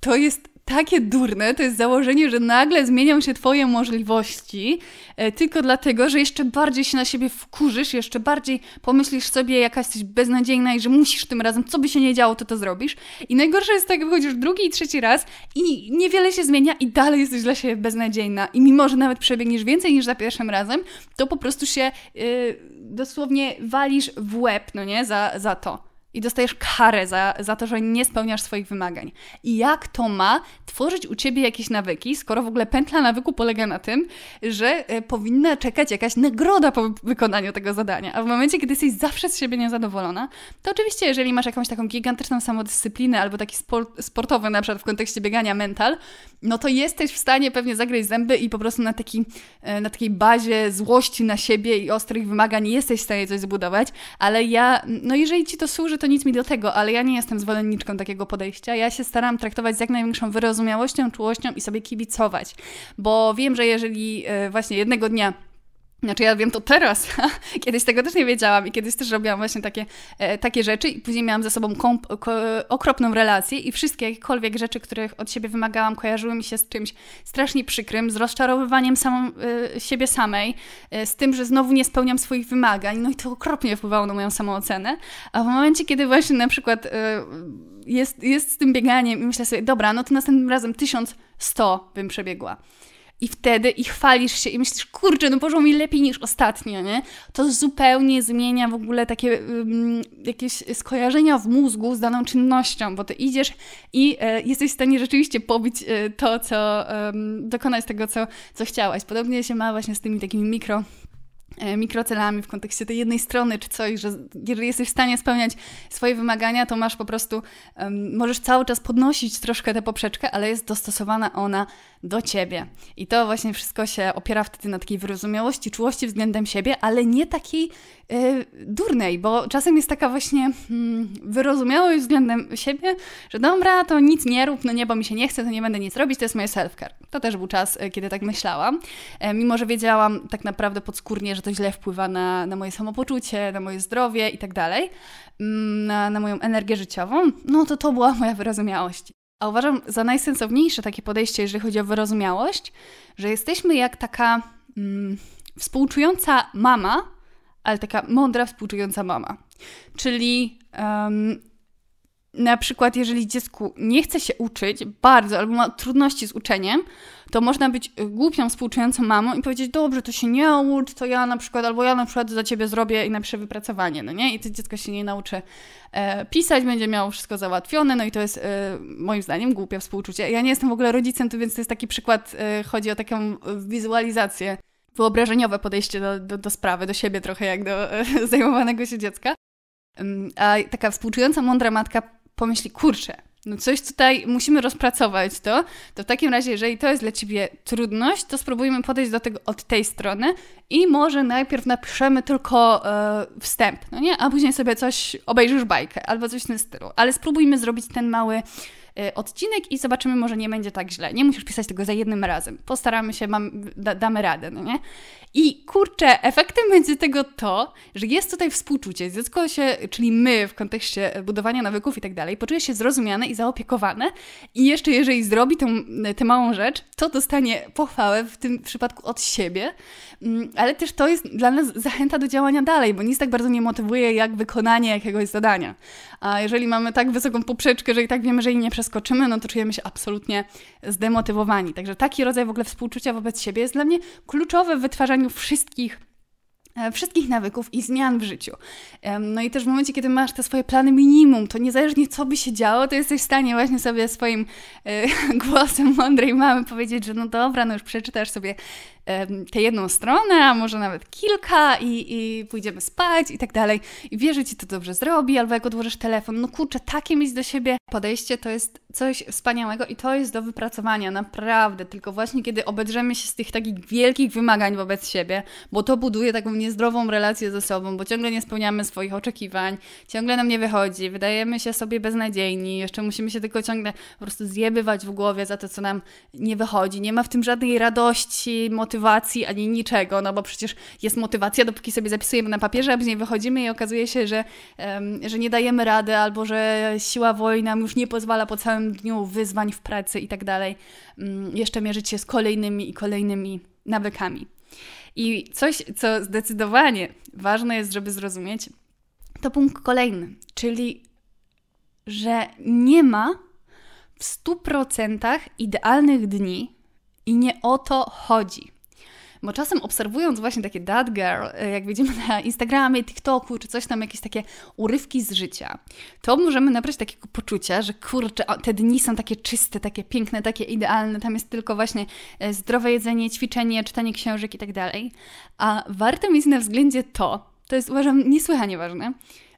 To jest takie durne to jest założenie, że nagle zmienią się Twoje możliwości e, tylko dlatego, że jeszcze bardziej się na siebie wkurzysz, jeszcze bardziej pomyślisz sobie, jakaś jesteś beznadziejna i że musisz tym razem, co by się nie działo, to to zrobisz. I najgorsze jest tak, wychodzisz drugi i trzeci raz i niewiele się zmienia i dalej jesteś dla siebie beznadziejna. I mimo, że nawet przebiegniesz więcej niż za pierwszym razem, to po prostu się e, dosłownie walisz w łeb, no nie, za, za to i dostajesz karę za, za to, że nie spełniasz swoich wymagań. I jak to ma tworzyć u ciebie jakieś nawyki, skoro w ogóle pętla nawyku polega na tym, że e, powinna czekać jakaś nagroda po wykonaniu tego zadania. A w momencie, kiedy jesteś zawsze z siebie niezadowolona, to oczywiście, jeżeli masz jakąś taką gigantyczną samodyscyplinę albo taki sportowy, na przykład w kontekście biegania mental, no to jesteś w stanie pewnie zagryźć zęby i po prostu na, taki, e, na takiej bazie złości na siebie i ostrych wymagań jesteś w stanie coś zbudować. Ale ja, no jeżeli ci to służy, to nic mi do tego, ale ja nie jestem zwolenniczką takiego podejścia. Ja się staram traktować z jak największą wyrozumiałością, czułością i sobie kibicować, bo wiem, że jeżeli e, właśnie jednego dnia znaczy ja wiem to teraz, [laughs] kiedyś tego też nie wiedziałam i kiedyś też robiłam właśnie takie, e, takie rzeczy i później miałam ze sobą komp- okropną relację i wszystkie jakiekolwiek rzeczy, których od siebie wymagałam, kojarzyły mi się z czymś strasznie przykrym, z rozczarowywaniem samą, e, siebie samej, e, z tym, że znowu nie spełniam swoich wymagań, no i to okropnie wpływało na moją samoocenę, a w momencie, kiedy właśnie na przykład e, jest, jest z tym bieganiem i myślę sobie, dobra, no to następnym razem 1100 bym przebiegła i wtedy i chwalisz się i myślisz, kurczę, no poszło mi lepiej niż ostatnio, nie? To zupełnie zmienia w ogóle takie um, jakieś skojarzenia w mózgu z daną czynnością, bo ty idziesz i e, jesteś w stanie rzeczywiście pobić e, to, co, e, dokonać tego, co, co chciałaś. Podobnie się ma właśnie z tymi takimi mikro e, mikrocelami w kontekście tej jednej strony czy coś, że jeżeli jesteś w stanie spełniać swoje wymagania, to masz po prostu, um, możesz cały czas podnosić troszkę tę poprzeczkę, ale jest dostosowana ona do ciebie. I to właśnie wszystko się opiera wtedy na takiej wyrozumiałości, czułości względem siebie, ale nie takiej yy, durnej, bo czasem jest taka właśnie yy, wyrozumiałość względem siebie, że dobra, to nic nie rób, no nie, bo mi się nie chce, to nie będę nic robić, to jest moje self-care. To też był czas, yy, kiedy tak myślałam, e, mimo że wiedziałam tak naprawdę podskórnie, że to źle wpływa na, na moje samopoczucie, na moje zdrowie i tak dalej, mm, na, na moją energię życiową, no to to była moja wyrozumiałość. A uważam za najsensowniejsze takie podejście, jeżeli chodzi o wyrozumiałość, że jesteśmy jak taka mm, współczująca mama, ale taka mądra, współczująca mama. Czyli um, na przykład, jeżeli dziecku nie chce się uczyć bardzo albo ma trudności z uczeniem, to można być y, głupią, współczującą mamą i powiedzieć, dobrze, to się nie ucz, to ja na przykład, albo ja na przykład za ciebie zrobię i napiszę wypracowanie, no nie? I to dziecko się nie nauczy e, pisać, będzie miało wszystko załatwione, no i to jest e, moim zdaniem głupie współczucie. Ja nie jestem w ogóle rodzicem, to więc to jest taki przykład, e, chodzi o taką wizualizację, wyobrażeniowe podejście do, do, do sprawy, do siebie trochę jak do [laughs] zajmowanego się dziecka. Mm, a taka współczująca, mądra matka pomyśli, kurczę, no coś tutaj musimy rozpracować to, to w takim razie, jeżeli to jest dla Ciebie trudność, to spróbujmy podejść do tego od tej strony i może najpierw napiszemy tylko e, wstęp, no nie? A później sobie coś, obejrzysz bajkę albo coś w tym stylu. Ale spróbujmy zrobić ten mały e, odcinek i zobaczymy, może nie będzie tak źle. Nie musisz pisać tego za jednym razem. Postaramy się, mam, da, damy radę, no nie? I kurczę, efektem będzie tego to, że jest tutaj współczucie. Dziecko się, czyli my w kontekście budowania nawyków i tak dalej, poczuje się zrozumiane i zaopiekowane. I jeszcze jeżeli zrobi tę, tę małą rzecz, to dostanie pochwałę w tym przypadku od siebie. Mm, ale też to jest dla nas zachęta do działania dalej, bo nic tak bardzo nie motywuje jak wykonanie jakiegoś zadania. A jeżeli mamy tak wysoką poprzeczkę, że i tak wiemy, że jej nie przeskoczymy, no to czujemy się absolutnie zdemotywowani. Także taki rodzaj w ogóle współczucia wobec siebie jest dla mnie kluczowy w wytwarzaniu wszystkich e, wszystkich nawyków i zmian w życiu. No i też w momencie, kiedy masz te swoje plany minimum, to niezależnie co by się działo, to jesteś w stanie właśnie sobie swoim e, [laughs] głosem mądrej mamy powiedzieć, że no dobra, no już przeczytasz sobie tę jedną stronę, a może nawet kilka i, i pójdziemy spać i tak dalej. I wie, że ci to dobrze zrobi, albo jak odłożysz telefon, no kurczę, takie mieć do siebie podejście to jest coś wspaniałego i to jest do wypracowania, naprawdę. Tylko właśnie kiedy obedrzemy się z tych takich wielkich wymagań wobec siebie, bo to buduje taką niezdrową relację ze sobą, bo ciągle nie spełniamy swoich oczekiwań, ciągle nam nie wychodzi, wydajemy się sobie beznadziejni, jeszcze musimy się tylko ciągle po prostu zjebywać w głowie za to, co nam nie wychodzi. Nie ma w tym żadnej radości, motywacji, motywacji, ani niczego, no bo przecież jest motywacja, dopóki sobie zapisujemy na papierze, a później wychodzimy i okazuje się, że, um, że nie dajemy rady, albo że siła woli nam już nie pozwala po całym dniu wyzwań w pracy i tak dalej mm, jeszcze mierzyć się z kolejnymi i kolejnymi nawykami. I coś, co zdecydowanie ważne jest, żeby zrozumieć, to punkt kolejny, czyli że nie ma w 100% idealnych dni i nie o to chodzi. Bo czasem obserwując właśnie takie dad girl, e, jak widzimy na Instagramie, TikToku, czy coś tam, jakieś takie urywki z życia, to możemy nabrać takiego poczucia, że kurczę, te dni są takie czyste, takie piękne, takie idealne, tam jest tylko właśnie e, zdrowe jedzenie, ćwiczenie, czytanie książek i tak dalej. A wartem jest na względzie to, to jest uważam niesłychanie ważne,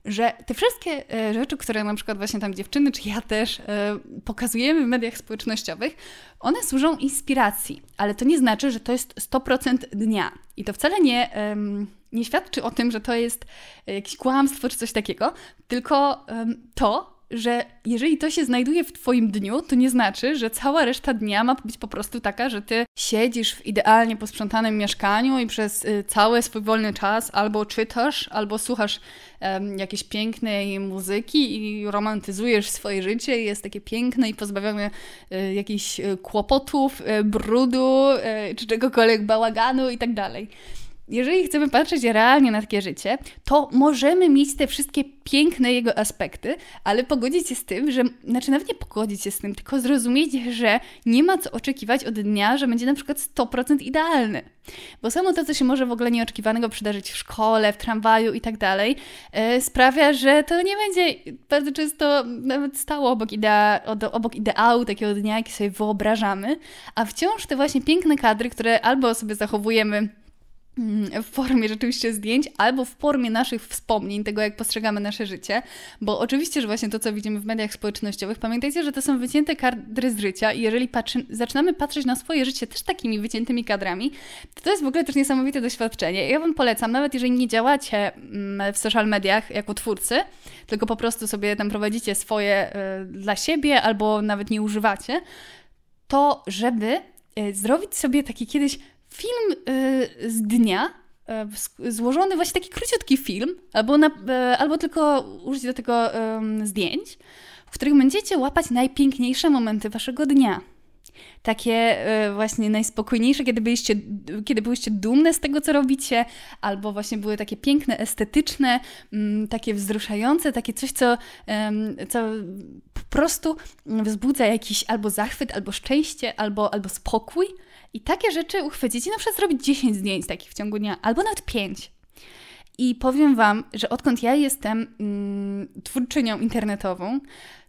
że te wszystkie e, rzeczy, które na przykład właśnie tam dziewczyny, czy ja też e, pokazujemy w mediach społecznościowych, one służą inspiracji, ale to nie znaczy, że to jest 100% dnia. I to wcale nie, nie świadczy o tym, że to jest e, jakieś kłamstwo czy coś takiego, tylko to, że jeżeli to się znajduje w Twoim dniu, to nie znaczy, że cała reszta dnia ma być po prostu taka, że Ty siedzisz w idealnie posprzątanym mieszkaniu i przez y, cały swój wolny czas albo czytasz, albo słuchasz um, jakiejś pięknej muzyki i romantyzujesz swoje życie. i Jest takie piękne i pozbawione um, jakichś y, kłopotów, um, brudu czy czegokolwiek bałaganu i tak dalej jeżeli chcemy patrzeć realnie na takie życie, to możemy mieć te wszystkie piękne jego aspekty, ale pogodzić się z tym, że, znaczy nawet nie pogodzić się z tym, tylko zrozumieć, że nie ma co oczekiwać od dnia, że będzie na przykład 100% idealny. Bo samo to, co się może w ogóle nieoczekiwanego przydarzyć w szkole, w tramwaju i tak dalej, e, sprawia, że to nie będzie bardzo często nawet stało obok, idea, obok ideału takiego dnia, jaki sobie wyobrażamy, a wciąż te właśnie piękne kadry, które albo sobie zachowujemy Mm, w formie rzeczywiście zdjęć, albo w formie naszych wspomnień, tego jak postrzegamy nasze życie, bo oczywiście, że właśnie to, co widzimy w mediach społecznościowych, pamiętajcie, że to są wycięte kadry z życia i jeżeli patrzy, zaczynamy patrzeć na swoje życie też takimi wyciętymi kadrami, to to jest w ogóle też niesamowite doświadczenie. Ja Wam polecam, nawet jeżeli nie działacie mm, w social mediach jako twórcy, tylko po prostu sobie tam prowadzicie swoje e, dla siebie albo nawet nie używacie, to żeby e, zrobić sobie taki kiedyś film y, z dnia, y, złożony, właśnie taki króciutki film, albo, na, y, albo tylko użyć do tego zdjęć, w których będziecie łapać najpiękniejsze momenty waszego dnia. Takie właśnie najspokojniejsze, kiedy byliście, kiedy byliście dumne z tego, co robicie, albo właśnie były takie piękne, estetyczne, takie wzruszające, takie coś, co, co po prostu wzbudza jakiś albo zachwyt, albo szczęście, albo, albo spokój. I takie rzeczy uchwycić i na przykład zrobić 10 zdjęć takich w ciągu dnia, albo nawet 5. I powiem Wam, że odkąd ja jestem mm, twórczynią internetową,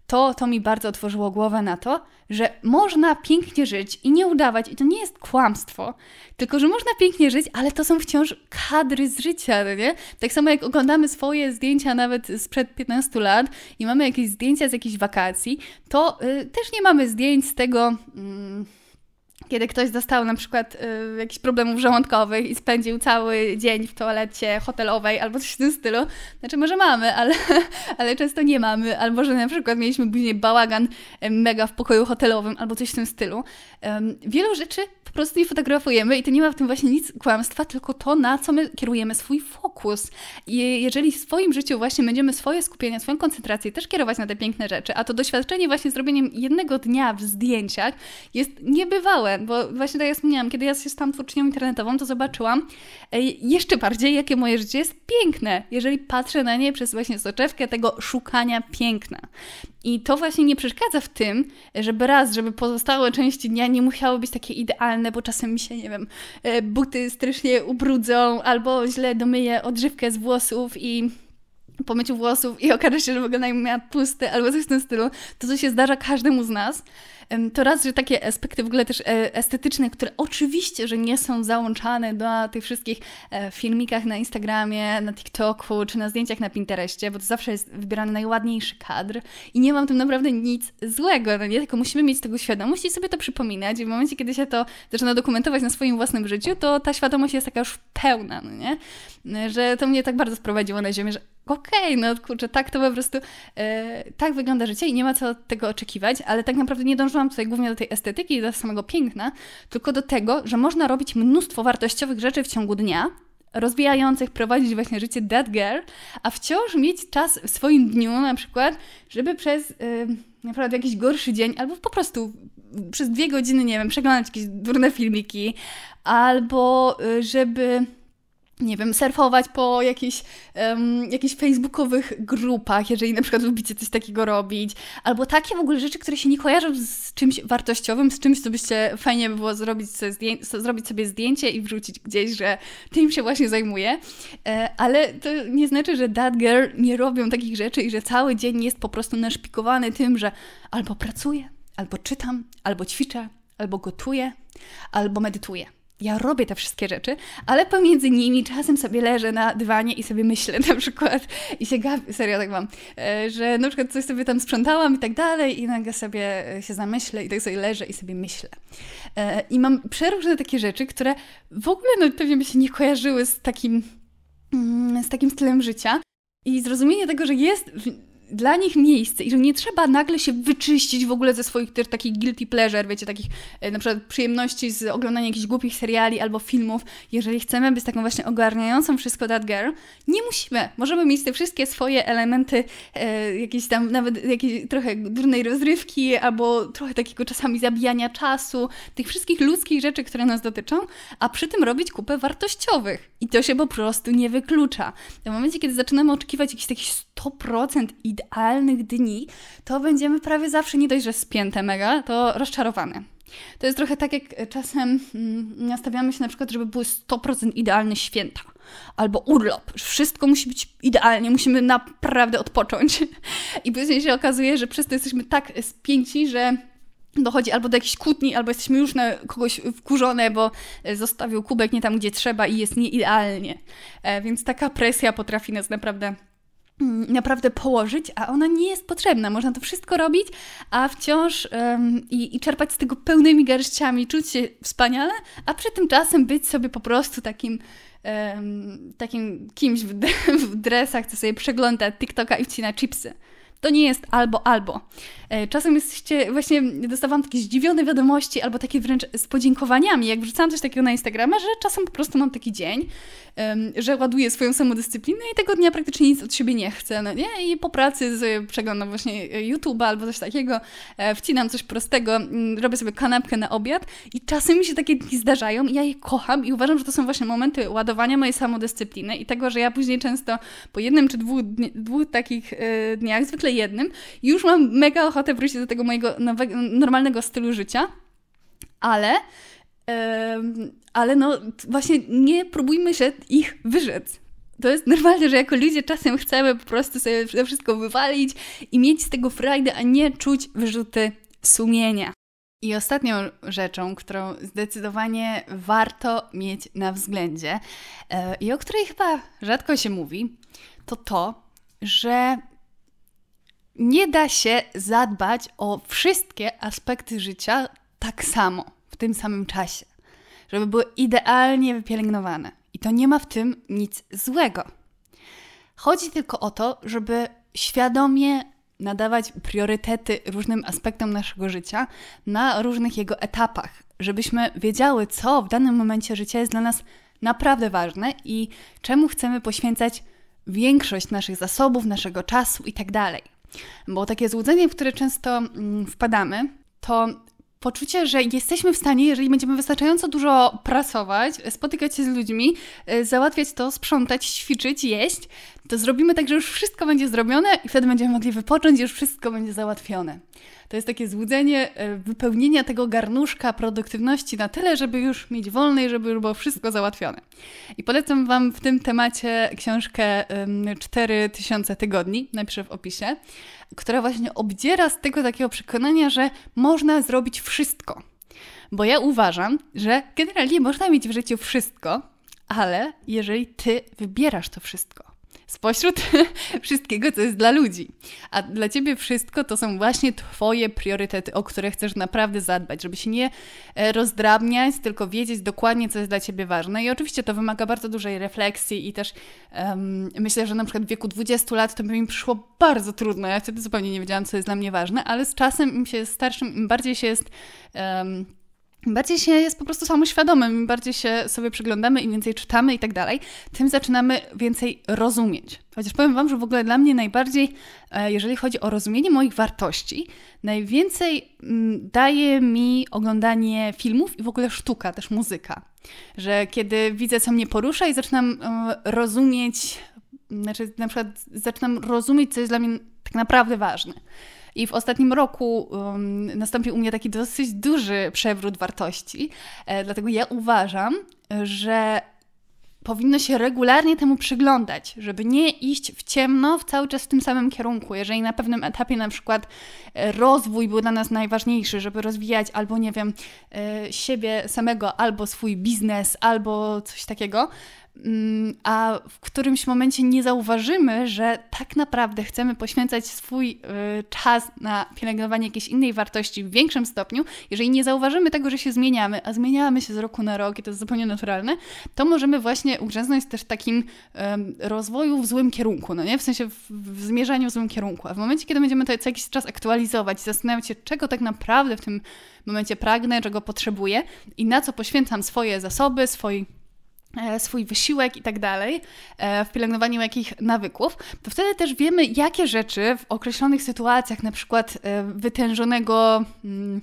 to, to mi bardzo otworzyło głowę na to, że można pięknie żyć i nie udawać, i to nie jest kłamstwo, tylko że można pięknie żyć, ale to są wciąż kadry z życia, no nie? Tak samo jak oglądamy swoje zdjęcia nawet sprzed 15 lat i mamy jakieś zdjęcia z jakichś wakacji, to y, też nie mamy zdjęć z tego. Y, kiedy ktoś dostał na przykład y, jakichś problemów żołądkowych i spędził cały dzień w toalecie hotelowej albo coś w tym stylu, znaczy może mamy, ale, [laughs] ale często nie mamy, albo że na przykład mieliśmy później bałagan y, mega w pokoju hotelowym albo coś w tym stylu. Ym, wielu rzeczy po prostu nie fotografujemy i to nie ma w tym właśnie nic kłamstwa, tylko to, na co my kierujemy swój fokus fokus. I jeżeli w swoim życiu właśnie będziemy swoje skupienie, swoją koncentrację też kierować na te piękne rzeczy, a to doświadczenie właśnie zrobieniem jednego dnia w zdjęciach jest niebywałe, bo właśnie tak jak wspomniałam, kiedy ja się stałam twórczynią internetową, to zobaczyłam e, jeszcze bardziej, jakie moje życie jest piękne, jeżeli patrzę na nie przez właśnie soczewkę tego szukania piękna. I to właśnie nie przeszkadza w tym, żeby raz, żeby pozostałe części dnia nie musiały być takie idealne, bo czasem mi się, nie wiem, e, buty strasznie ubrudzą, albo źle domyję odżywkę z włosów i po myciu włosów i okaże się, że wygląda jakby miała pusty albo coś w tym stylu, to co się zdarza każdemu z nas, to raz, że takie aspekty w ogóle też e, estetyczne, które oczywiście, że nie są załączane do tych wszystkich e, filmikach na Instagramie, na TikToku czy na zdjęciach na Pinterestie, bo to zawsze jest wybierany najładniejszy kadr i nie mam tu tym naprawdę nic złego, no nie? Tylko musimy mieć tego świadomość i sobie to przypominać i w momencie, kiedy się to zaczyna dokumentować na swoim własnym życiu, to ta świadomość jest taka już pełna, no nie? Że to mnie tak bardzo sprowadziło na ziemię, że okej, okay, no kurczę, tak to po prostu, e, tak wygląda życie i nie ma co od tego oczekiwać, ale tak naprawdę nie dążyłam tutaj głównie do tej estetyki i do samego piękna, tylko do tego, że można robić mnóstwo wartościowych rzeczy w ciągu dnia, rozwijających, prowadzić właśnie życie dead girl, a wciąż mieć czas w swoim dniu na przykład, żeby przez y, e, naprawdę jakiś gorszy dzień albo po prostu przez dwie godziny, nie wiem, przeglądać jakieś durne filmiki albo e, żeby nie wiem, surfować po jakichś, um, jakichś facebookowych grupach, jeżeli na przykład lubicie coś takiego robić, albo takie w ogóle rzeczy, które się nie kojarzą z czymś wartościowym, z czymś, co byście fajnie by było zrobić sobie, zdję- zrobić sobie zdjęcie i wrzucić gdzieś, że tym się właśnie zajmuję, e, ale to nie znaczy, że dad girl nie robią takich rzeczy i że cały dzień jest po prostu naszpikowany tym, że albo pracuję, albo czytam, albo ćwiczę, albo gotuję, albo medytuję ja robię te wszystkie rzeczy, ale pomiędzy nimi czasem sobie leżę na dywanie i sobie myślę na przykład i się gapię, serio tak mam, e, że na przykład coś sobie tam sprzątałam i tak dalej i nagle sobie e, się zamyślę i tak sobie leżę i sobie myślę. E, I mam przeróżne takie rzeczy, które w ogóle no, pewnie by się nie kojarzyły z takim, mm, z takim stylem życia i zrozumienie tego, że jest dla nich miejsce i że nie trzeba nagle się wyczyścić w ogóle ze swoich też takich guilty pleasure, wiecie, takich e, na przykład przyjemności z oglądania jakichś głupich seriali albo filmów. Jeżeli chcemy być taką właśnie ogarniającą wszystko that girl, nie musimy. Możemy mieć te wszystkie swoje elementy e, jakieś tam nawet jakieś trochę durnej rozrywki albo trochę takiego czasami zabijania czasu, tych wszystkich ludzkich rzeczy, które nas dotyczą, a przy tym robić kupę wartościowych. I to się po prostu nie wyklucza. W momencie, kiedy zaczynamy oczekiwać jakichś takich 100% idealnych idealnych dni, to będziemy prawie zawsze nie dość, że spięte mega, to rozczarowane. To jest trochę tak, jak czasem mm, nastawiamy się na przykład, żeby były 100% idealne święta albo urlop. Wszystko musi być idealnie, musimy naprawdę odpocząć. [laughs] I później się okazuje, że przez to jesteśmy tak spięci, że dochodzi albo do jakichś kłótni, albo jesteśmy już na kogoś wkurzone, bo e, zostawił kubek nie tam, gdzie trzeba i jest nieidealnie. E, więc taka presja potrafi nas naprawdę Mm, naprawdę położyć, a ona nie jest potrzebna. Można to wszystko robić, a wciąż um, i, i, czerpać z tego pełnymi garściami, czuć się wspaniale, a przy tym czasem być sobie po prostu takim um, takim kimś w, w dresach, co sobie przegląda TikToka i wcina chipsy. To nie jest albo, albo. E, czasem jesteście, właśnie dostawałam takie zdziwione wiadomości, albo takie wręcz z podziękowaniami, jak wrzucałam coś takiego na Instagrama, że czasem po prostu mam taki dzień, że ładuję swoją samodyscyplinę i tego dnia praktycznie nic od siebie nie chcę, no nie? I po pracy sobie przeglądam właśnie e, YouTube'a albo coś takiego, e, wcinam coś prostego, mm, robię sobie kanapkę na obiad i czasem mi się takie dni zdarzają i ja je kocham i uważam, że to są właśnie momenty ładowania mojej samodyscypliny i tego, że ja później często po jednym czy dwóch, dni, dwóch takich dniach zwykle jednym. Już mam mega ochotę wrócić do tego mojego nowego, normalnego stylu życia, ale ale no właśnie nie próbujmy się ich wyrzec. To jest normalne, że jako ludzie czasem chcemy po prostu sobie wszystko wywalić i mieć z tego frajdę, a nie czuć wyrzuty sumienia. I ostatnią rzeczą, którą zdecydowanie warto mieć na względzie e, i o której chyba rzadko się mówi, to to, że nie da się zadbać o wszystkie aspekty życia tak samo, w tym samym czasie, żeby były idealnie wypielęgnowane. I to nie ma w tym nic złego. Chodzi tylko o to, żeby świadomie nadawać priorytety różnym aspektom naszego życia na różnych jego etapach, żebyśmy wiedziały, co w danym momencie życia jest dla nas naprawdę ważne i czemu chcemy poświęcać większość naszych zasobów, naszego czasu itd. Tak bo takie złudzenie, w które często mm, wpadamy, to poczucie, że jesteśmy w stanie, jeżeli będziemy wystarczająco dużo pracować, spotykać się z ludźmi, e, załatwiać to, sprzątać, ćwiczyć, jeść, to zrobimy tak, że już wszystko będzie zrobione i wtedy będziemy mogli wypocząć, już wszystko będzie załatwione. To jest takie złudzenie e, wypełnienia tego garnuszka produktywności na tyle, żeby już mieć wolne i żeby już było wszystko załatwione. I polecam Wam w tym temacie książkę 4000 tygodni, napiszę w opisie, która właśnie obdziera z tego takiego przekonania, że można zrobić wszystko. Bo ja uważam, że generalnie można mieć w życiu wszystko, ale jeżeli ty wybierasz to wszystko, spośród [laughs] wszystkiego, co jest dla ludzi. A dla ciebie wszystko to są właśnie twoje priorytety, o które chcesz naprawdę zadbać, żeby się nie e, rozdrabniać, tylko wiedzieć dokładnie, co jest dla ciebie ważne. I oczywiście to wymaga bardzo dużej refleksji i też um, myślę, że na przykład w wieku 20 lat to by mi przyszło bardzo trudno. Ja wtedy zupełnie nie wiedziałam, co jest dla mnie ważne, ale z czasem im się starszym, im bardziej się jest um, bardziej się jest po prostu samoświadomym, im bardziej się sobie przyglądamy, im więcej czytamy i tak dalej, tym zaczynamy więcej rozumieć. Chociaż powiem Wam, że w ogóle dla mnie najbardziej, e, jeżeli chodzi o rozumienie moich wartości, najwięcej mm, daje mi oglądanie filmów i w ogóle sztuka, też muzyka. Że kiedy widzę, co mnie porusza i zaczynam e, rozumieć, znaczy na przykład zaczynam rozumieć, co jest dla mnie tak naprawdę ważne. I w ostatnim roku um, nastąpił u mnie taki dosyć duży przewrót wartości. E, dlatego ja uważam, że powinno się regularnie temu przyglądać, żeby nie iść w ciemno w cały czas w tym samym kierunku. Jeżeli na pewnym etapie na przykład e, rozwój był dla nas najważniejszy, żeby rozwijać albo nie wiem e, siebie samego, albo swój biznes, albo coś takiego, Mm, a w którymś momencie nie zauważymy, że tak naprawdę chcemy poświęcać swój y, czas na pielęgnowanie jakiejś innej wartości w większym stopniu, jeżeli nie zauważymy tego, że się zmieniamy, a zmieniamy się z roku na rok i to jest zupełnie naturalne, to możemy właśnie ugrzęznąć też takim rozwoju w złym kierunku, no nie? W sensie w, zmierzaniu w złym kierunku. A w momencie, kiedy będziemy to co jakiś czas aktualizować, zastanawiać się, czego tak naprawdę w tym momencie pragnę, czego potrzebuję i na co poświęcam swoje zasoby, swój E, swój wysiłek i tak dalej, e, w pielęgnowaniu jakich nawyków, to wtedy też wiemy, jakie rzeczy w określonych sytuacjach, na przykład e, wytężonego. Hmm,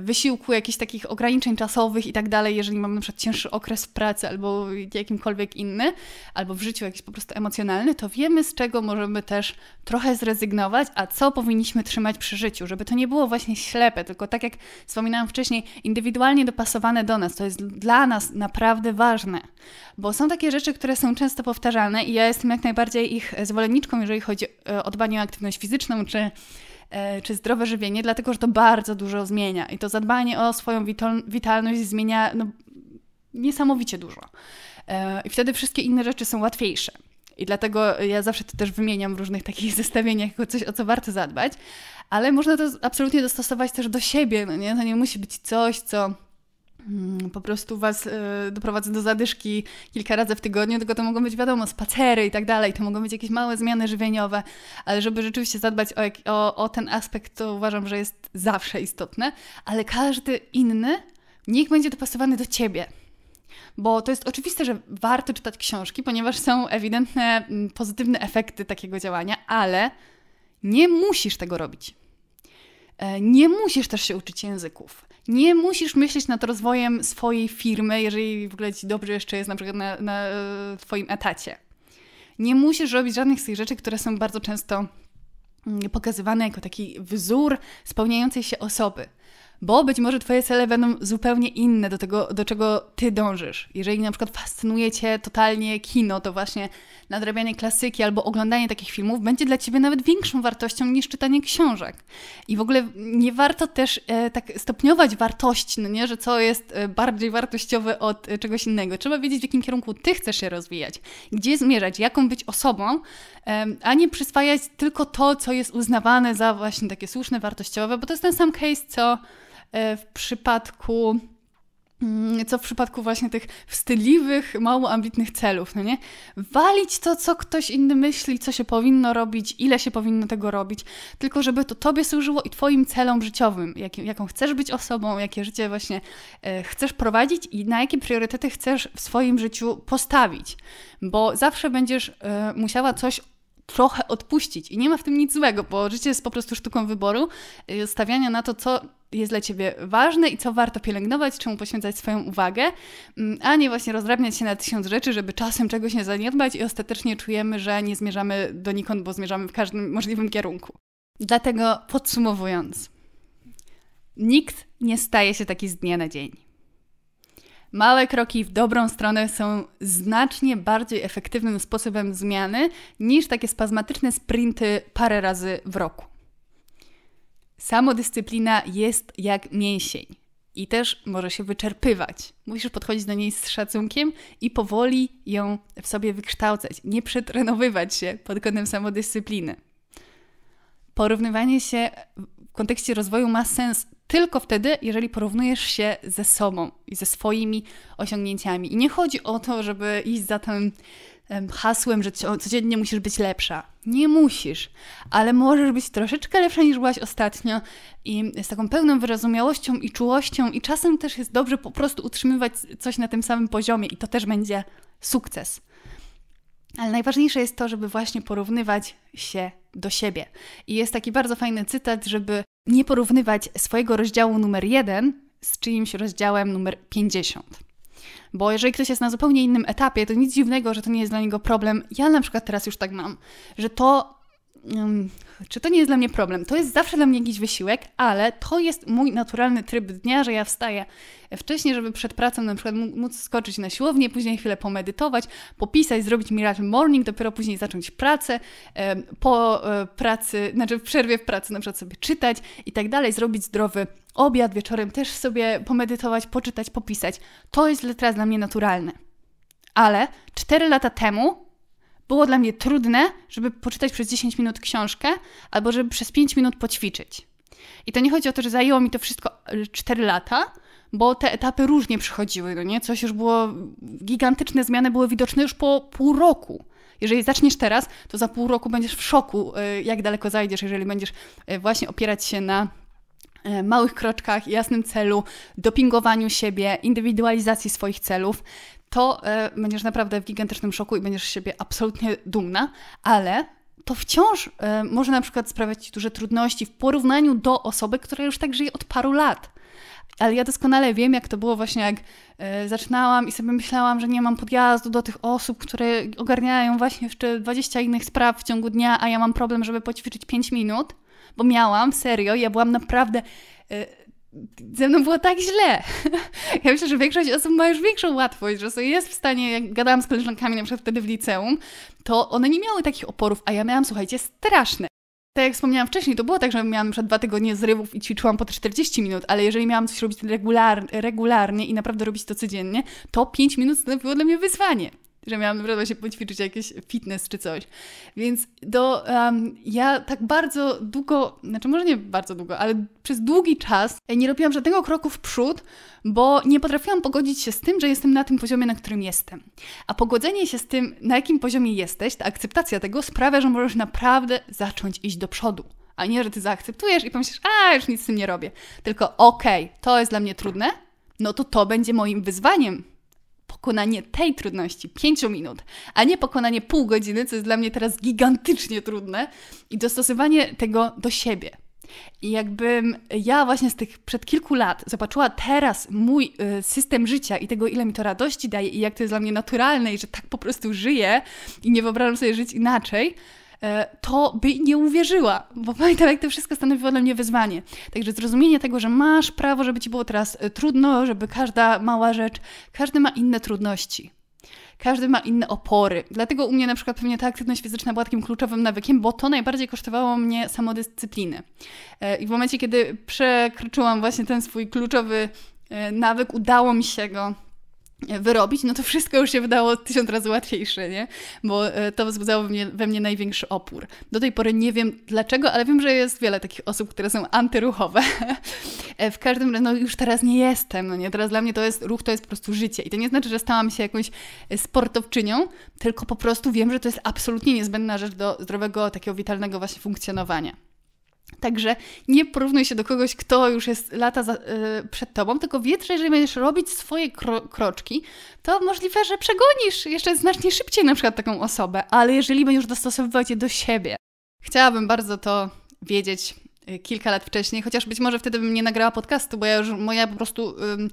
wysiłku, jakichś takich ograniczeń czasowych i tak dalej, jeżeli mam na przykład cięższy okres pracy albo jakimkolwiek inny, albo w życiu jakiś po prostu emocjonalny, to wiemy z czego możemy też trochę zrezygnować, a co powinniśmy trzymać przy życiu, żeby to nie było właśnie ślepe, tylko tak jak wspominałam wcześniej, indywidualnie dopasowane do nas. To jest dla nas naprawdę ważne, bo są takie rzeczy, które są często powtarzane i ja jestem jak najbardziej ich zwolenniczką, jeżeli chodzi e, o dbanie o aktywność fizyczną czy E, czy zdrowe żywienie, dlatego że to bardzo dużo zmienia i to zadbanie o swoją witalność zmienia no, niesamowicie dużo. E, I wtedy wszystkie inne rzeczy są łatwiejsze. I dlatego ja zawsze to też wymieniam w różnych takich [laughs] zestawieniach jako coś, o co warto zadbać, ale można to absolutnie dostosować też do siebie. No nie? To nie musi być coś, co Mm, po prostu Was e, doprowadzę do zadyszki kilka razy w tygodniu, tylko to mogą być, wiadomo, spacery i tak dalej, to mogą być jakieś małe zmiany żywieniowe, ale żeby rzeczywiście zadbać o, o, o ten aspekt, to uważam, że jest zawsze istotne, ale każdy inny niech będzie dopasowany do Ciebie bo to jest oczywiste, że warto czytać książki, ponieważ są ewidentne mm, pozytywne efekty takiego działania, ale nie musisz tego robić. E, nie musisz też się uczyć języków nie musisz myśleć nad rozwojem swojej firmy, jeżeli w ogóle ci dobrze jeszcze jest na przykład na, na e, twoim etacie. Nie musisz robić żadnych z tych rzeczy, które są bardzo często mm, pokazywane jako taki wzór spełniającej się osoby bo być może Twoje cele będą zupełnie inne do tego, do czego Ty dążysz. Jeżeli na przykład fascynuje Cię totalnie kino, to właśnie nadrabianie klasyki albo oglądanie takich filmów będzie dla Ciebie nawet większą wartością niż czytanie książek. I w ogóle nie warto też e, tak stopniować wartości, no nie, że co jest e, bardziej wartościowe od e, czegoś innego. Trzeba wiedzieć, w jakim kierunku Ty chcesz się rozwijać, gdzie zmierzać, jaką być osobą, e, a nie przyswajać tylko to, co jest uznawane za właśnie takie słuszne, wartościowe, bo to jest ten sam case, co E, w przypadku mm, co w przypadku właśnie tych wstydliwych, mało ambitnych celów, no nie? Walić to, co ktoś inny myśli, co się powinno robić, ile się powinno tego robić, tylko żeby to tobie służyło i twoim celom życiowym, jak, jaką chcesz być osobą, jakie życie właśnie e, chcesz prowadzić i na jakie priorytety chcesz w swoim życiu postawić, bo zawsze będziesz e, musiała coś trochę odpuścić. I nie ma w tym nic złego, bo życie jest po prostu sztuką wyboru, y, stawiania na to, co jest dla Ciebie ważne i co warto pielęgnować, czemu poświęcać swoją uwagę, mm, a nie właśnie rozrabniać się na tysiąc rzeczy, żeby czasem czegoś nie zaniedbać i ostatecznie czujemy, że nie zmierzamy donikąd, bo zmierzamy w każdym możliwym kierunku. Dlatego podsumowując, nikt nie staje się taki z dnia na dzień. Małe kroki w dobrą stronę są znacznie bardziej efektywnym sposobem zmiany niż takie spazmatyczne sprinty parę razy w roku. Samodyscyplina jest jak mięsień i też może się wyczerpywać. Musisz podchodzić do niej z szacunkiem i powoli ją w sobie wykształcać, nie przetrenowywać się pod kątem samodyscypliny porównywanie się w kontekście rozwoju ma sens tylko wtedy, jeżeli porównujesz się ze sobą i ze swoimi osiągnięciami. I nie chodzi o to, żeby iść za tym hasłem, że codziennie musisz być lepsza. Nie musisz, ale możesz być troszeczkę lepsza niż byłaś ostatnio i z taką pełną wyrozumiałością i czułością i czasem też jest dobrze po prostu utrzymywać coś na tym samym poziomie i to też będzie sukces. Ale najważniejsze jest to, żeby właśnie porównywać się do siebie. I jest taki bardzo fajny cytat, żeby nie porównywać swojego rozdziału numer 1 z czyimś rozdziałem numer 50. Bo jeżeli ktoś jest na zupełnie innym etapie, to nic dziwnego, że to nie jest dla niego problem. Ja na przykład teraz już tak mam, że to mm, czy to nie jest dla mnie problem? To jest zawsze dla mnie jakiś wysiłek, ale to jest mój naturalny tryb dnia, że ja wstaję wcześniej, żeby przed pracą na przykład móc skoczyć na siłownię, później chwilę pomedytować, popisać, zrobić miracle morning, dopiero później zacząć pracę, po e, pracy, znaczy w przerwie w pracy na przykład sobie czytać i tak dalej, zrobić zdrowy obiad, wieczorem też sobie pomedytować, poczytać, popisać. To jest teraz dla mnie naturalne. Ale 4 lata temu było dla mnie trudne, żeby poczytać przez 10 minut książkę albo żeby przez 5 minut poćwiczyć. I to nie chodzi o to, że zajęło mi to wszystko 4 e, lata, bo te etapy różnie przychodziły, no nie? Coś już było, gigantyczne zmiany były widoczne już po pół roku. Jeżeli zaczniesz teraz, to za pół roku będziesz w szoku, e, jak daleko zajdziesz, jeżeli będziesz e, właśnie opierać się na małych kroczkach, jasnym celu, dopingowaniu siebie, indywidualizacji swoich celów to e, będziesz naprawdę w gigantycznym szoku i będziesz z siebie absolutnie dumna, ale to wciąż e, może na przykład sprawiać ci duże trudności w porównaniu do osoby, która już tak żyje od paru lat. Ale ja doskonale wiem, jak to było właśnie, jak e, zaczynałam i sobie myślałam, że nie mam podjazdu do tych osób, które ogarniają właśnie jeszcze 20 innych spraw w ciągu dnia, a ja mam problem, żeby poćwiczyć 5 minut, bo miałam, serio, ja byłam naprawdę ze mną było tak źle. [laughs] Ja myślę, że większość osób ma już większą łatwość, że sobie jest w stanie, jak gadałam z koleżankami na przykład wtedy w liceum, to one nie miały takich oporów, a ja miałam, słuchajcie, straszne. Tak jak wspomniałam wcześniej, to było tak, że miałam przed dwa tygodnie zrywów i ćwiczyłam po 40 minut, ale jeżeli miałam coś robić regular, regularnie i naprawdę robić to codziennie, to 5 minut stanowiło dla mnie wyzwanie że miałam naprawdę się poćwiczyć jakiś fitness czy coś. Więc do, um, ja tak bardzo długo, znaczy może nie bardzo długo, ale przez długi czas e, nie robiłam żadnego kroku w przód, bo nie potrafiłam pogodzić się z tym, że jestem na tym poziomie, na którym jestem. A pogodzenie się z tym, na jakim poziomie jesteś, ta akceptacja tego sprawia, że możesz naprawdę zacząć iść do przodu a nie, że ty zaakceptujesz i pomyślisz, a już nic z tym nie robię. Tylko okej, okay, to jest dla mnie trudne, no to to będzie moim wyzwaniem pokonanie tej trudności 5 minut, a nie pokonanie pół godziny, co jest dla mnie teraz gigantycznie trudne, i dostosowanie tego do siebie. I jakbym ja właśnie z tych przed kilku lat zobaczyła teraz mój y, system życia i tego, ile mi to radości daje i jak to jest dla mnie naturalne i że tak po prostu żyję i nie wyobrażam sobie żyć inaczej, E, to by nie uwierzyła, bo [laughs] pamiętam, jak to wszystko stanowiło dla mnie wyzwanie. Także zrozumienie tego, że masz prawo, żeby ci było teraz e, trudno, żeby każda mała rzecz, każdy ma inne trudności. Każdy ma inne opory. Dlatego u mnie na przykład pewnie ta aktywność fizyczna była takim kluczowym nawykiem, bo to najbardziej kosztowało mnie samodyscypliny. E, I w momencie, kiedy przekroczyłam właśnie ten swój kluczowy nawyk, udało mi się go wyrobić, no to wszystko już się wydało tysiąc razy łatwiejsze, nie? Bo e, to wzbudzało we mnie, we mnie, największy opór. Do tej pory nie wiem dlaczego, ale wiem, że jest wiele takich osób, które są antyruchowe. [laughs] E, w każdym razie, no już teraz nie jestem, no nie? Teraz dla mnie to jest, ruch to jest po prostu życie. I to nie znaczy, że stałam się jakąś e, sportowczynią, tylko po prostu wiem, że to jest absolutnie niezbędna rzecz do zdrowego, takiego witalnego właśnie funkcjonowania. Także nie porównuj się do kogoś, kto już jest lata za, yy, przed tobą, tylko wiedz, że jeżeli będziesz robić swoje kro kroczki, to możliwe, że przegonisz jeszcze znacznie szybciej na przykład taką osobę, ale jeżeli będziesz dostosowywać je do siebie. Chciałabym bardzo to wiedzieć y, kilka lat wcześniej, chociaż być może wtedy bym nie nagrała podcastu, bo ja już moja po prostu. Yy,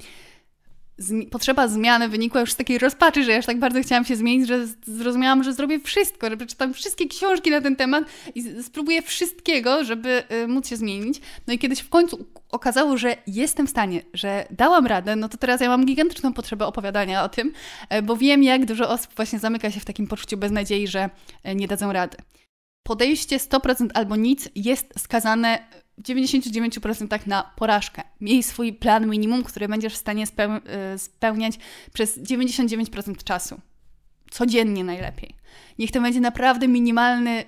zmi potrzeba zmiany wynikła już z takiej rozpaczy, że ja już tak bardzo chciałam się zmienić, że zrozumiałam, że zrobię wszystko, że przeczytam wszystkie książki na ten temat i spróbuję wszystkiego, żeby y, móc się zmienić. No i kiedyś w końcu okazało, że jestem w stanie, że dałam radę, no to teraz ja mam gigantyczną potrzebę opowiadania o tym, y, bo wiem, jak dużo osób właśnie zamyka się w takim poczuciu beznadziei, że y, nie dadzą rady podejście 100% albo nic jest skazane 99% tak na porażkę. Miej swój plan minimum, który będziesz w stanie speł e, spełniać przez 99% czasu. Codziennie najlepiej. Niech to będzie naprawdę minimalny,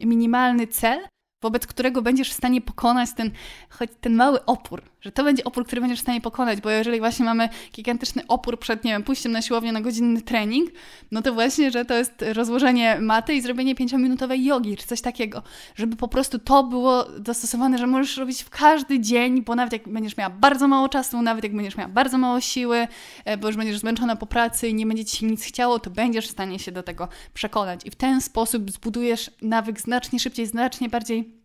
minimalny cel, wobec którego będziesz w stanie pokonać ten, choć ten mały opór, że to będzie opór, który będziesz w stanie pokonać, bo jeżeli właśnie mamy gigantyczny opór przed, nie wiem, pójściem na siłownię na godzinny trening, no to właśnie, że to jest rozłożenie maty i zrobienie pięciominutowej jogi, czy coś takiego, żeby po prostu to było dostosowane, że możesz robić w każdy dzień, bo nawet jak będziesz miała bardzo mało czasu, nawet jak będziesz miała bardzo mało siły, e, bo już będziesz zmęczona po pracy i nie będzie Ci się nic chciało, to będziesz w stanie się do tego przekonać i w ten sposób zbudujesz nawyk znacznie szybciej, znacznie bardziej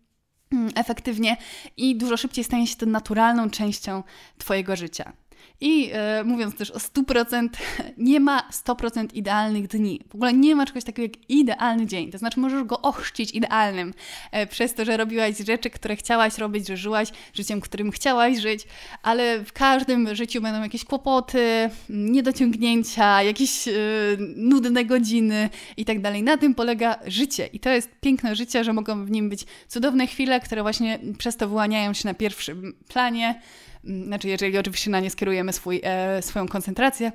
efektywnie i dużo szybciej stanie się to naturalną częścią Twojego życia. I e, mówiąc też o 100%, [laughs] nie ma 100% idealnych dni. W ogóle nie ma czegoś takiego jak idealny dzień. To znaczy, możesz go ochrzcić idealnym e, przez to, że robiłaś rzeczy, które chciałaś robić, że żyłaś życiem, którym chciałaś żyć, ale w każdym życiu będą jakieś kłopoty, niedociągnięcia, jakieś e, nudne godziny i tak dalej. Na tym polega życie. I to jest piękne życie, że mogą w nim być cudowne chwile, które właśnie przez to wyłaniają się na pierwszym planie znaczy jeżeli oczywiście na nie skierujemy swój, e, swoją koncentrację,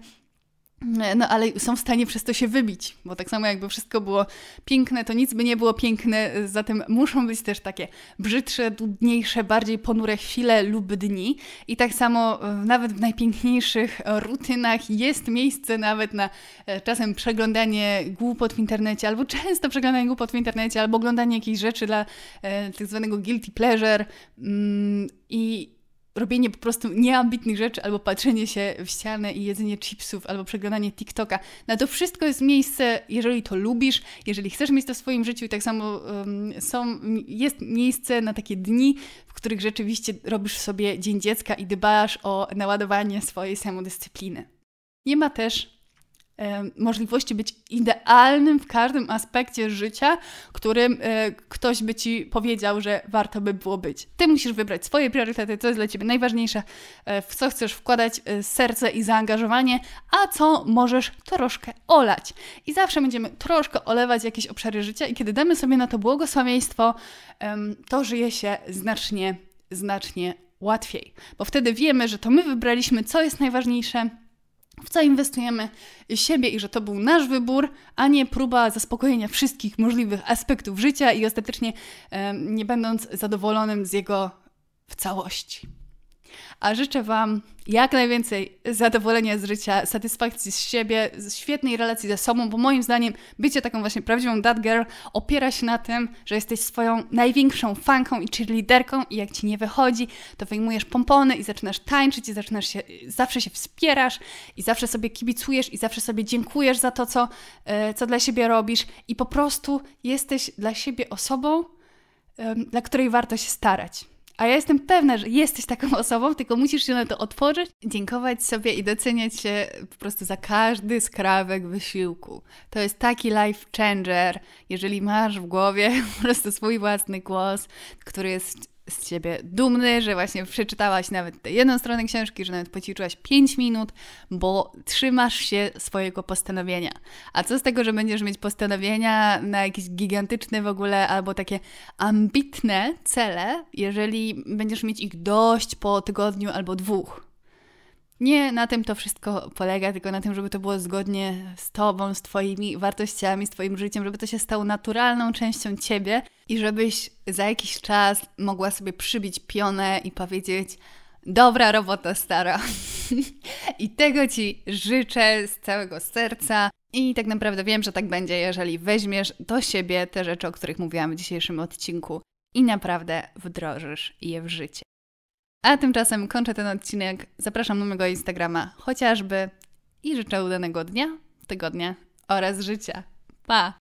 no ale są w stanie przez to się wybić, bo tak samo jakby wszystko było piękne, to nic by nie było piękne, zatem muszą być też takie brzydsze, dudniejsze, bardziej ponure chwile lub dni. I tak samo nawet w najpiękniejszych rutynach jest miejsce nawet na e, czasem przeglądanie głupot w internecie, albo często przeglądanie głupot w internecie, albo oglądanie jakichś rzeczy dla e, tak zwanego guilty pleasure. Mm, I robienie po prostu nieambitnych rzeczy, albo patrzenie się w ścianę i jedzenie chipsów, albo przeglądanie TikToka. Na to wszystko jest miejsce, jeżeli to lubisz, jeżeli chcesz mieć to w swoim życiu i tak samo um, są, jest miejsce na takie dni, w których rzeczywiście robisz sobie dzień dziecka i dbasz o naładowanie swojej samodyscypliny. Nie ma też E, możliwości być idealnym w każdym aspekcie życia, którym e, ktoś by ci powiedział, że warto by było być. Ty musisz wybrać swoje priorytety, co jest dla ciebie najważniejsze, e, w co chcesz wkładać serce i zaangażowanie, a co możesz troszkę olać. I zawsze będziemy troszkę olewać jakieś obszary życia, i kiedy damy sobie na to błogosławieństwo, to żyje się znacznie, znacznie łatwiej, bo wtedy wiemy, że to my wybraliśmy, co jest najważniejsze w co inwestujemy siebie i że to był nasz wybór, a nie próba zaspokojenia wszystkich możliwych aspektów życia i ostatecznie nie będąc zadowolonym z jego w całości. A życzę Wam jak najwięcej zadowolenia z życia, satysfakcji z siebie, świetnej relacji ze sobą, bo moim zdaniem bycie taką właśnie prawdziwą dad girl opiera się na tym, że jesteś swoją największą fanką i cheerleaderką i jak Ci nie wychodzi, to wyjmujesz pompony i zaczynasz tańczyć i zaczynasz się, zawsze się wspierasz i zawsze sobie kibicujesz i zawsze sobie dziękujesz za to, co, e, co dla siebie robisz i po prostu jesteś dla siebie osobą, dla której warto się starać. A ja jestem pewna, że jesteś taką [laughs] osobą, tylko musisz się na to otworzyć, dziękować sobie i doceniać się po prostu za każdy skrawek wysiłku. To jest taki life changer, jeżeli masz w głowie [laughs] po prostu swój własny głos, który jest z siebie dumny, że właśnie przeczytałaś nawet tę jedną stronę książki, że nawet poćwiczyłaś 5 minut, bo trzymasz się swojego postanowienia. A co z tego, że będziesz mieć postanowienia na jakieś gigantyczne w ogóle albo takie ambitne cele, jeżeli będziesz mieć ich dość po tygodniu albo dwóch? Nie na tym to wszystko polega, tylko na tym, żeby to było zgodnie z Tobą, z Twoimi wartościami, z Twoim życiem, żeby to się stało naturalną częścią Ciebie i żebyś za jakiś czas mogła sobie przybić pionę i powiedzieć: Dobra robota, stara. [laughs] I tego Ci życzę z całego serca. I tak naprawdę wiem, że tak będzie, jeżeli weźmiesz do siebie te rzeczy, o których mówiłam w dzisiejszym odcinku i naprawdę wdrożysz je w życie. A tymczasem kończę ten odcinek. Zapraszam na mojego Instagrama chociażby i życzę udanego dnia, tygodnia oraz życia. Pa!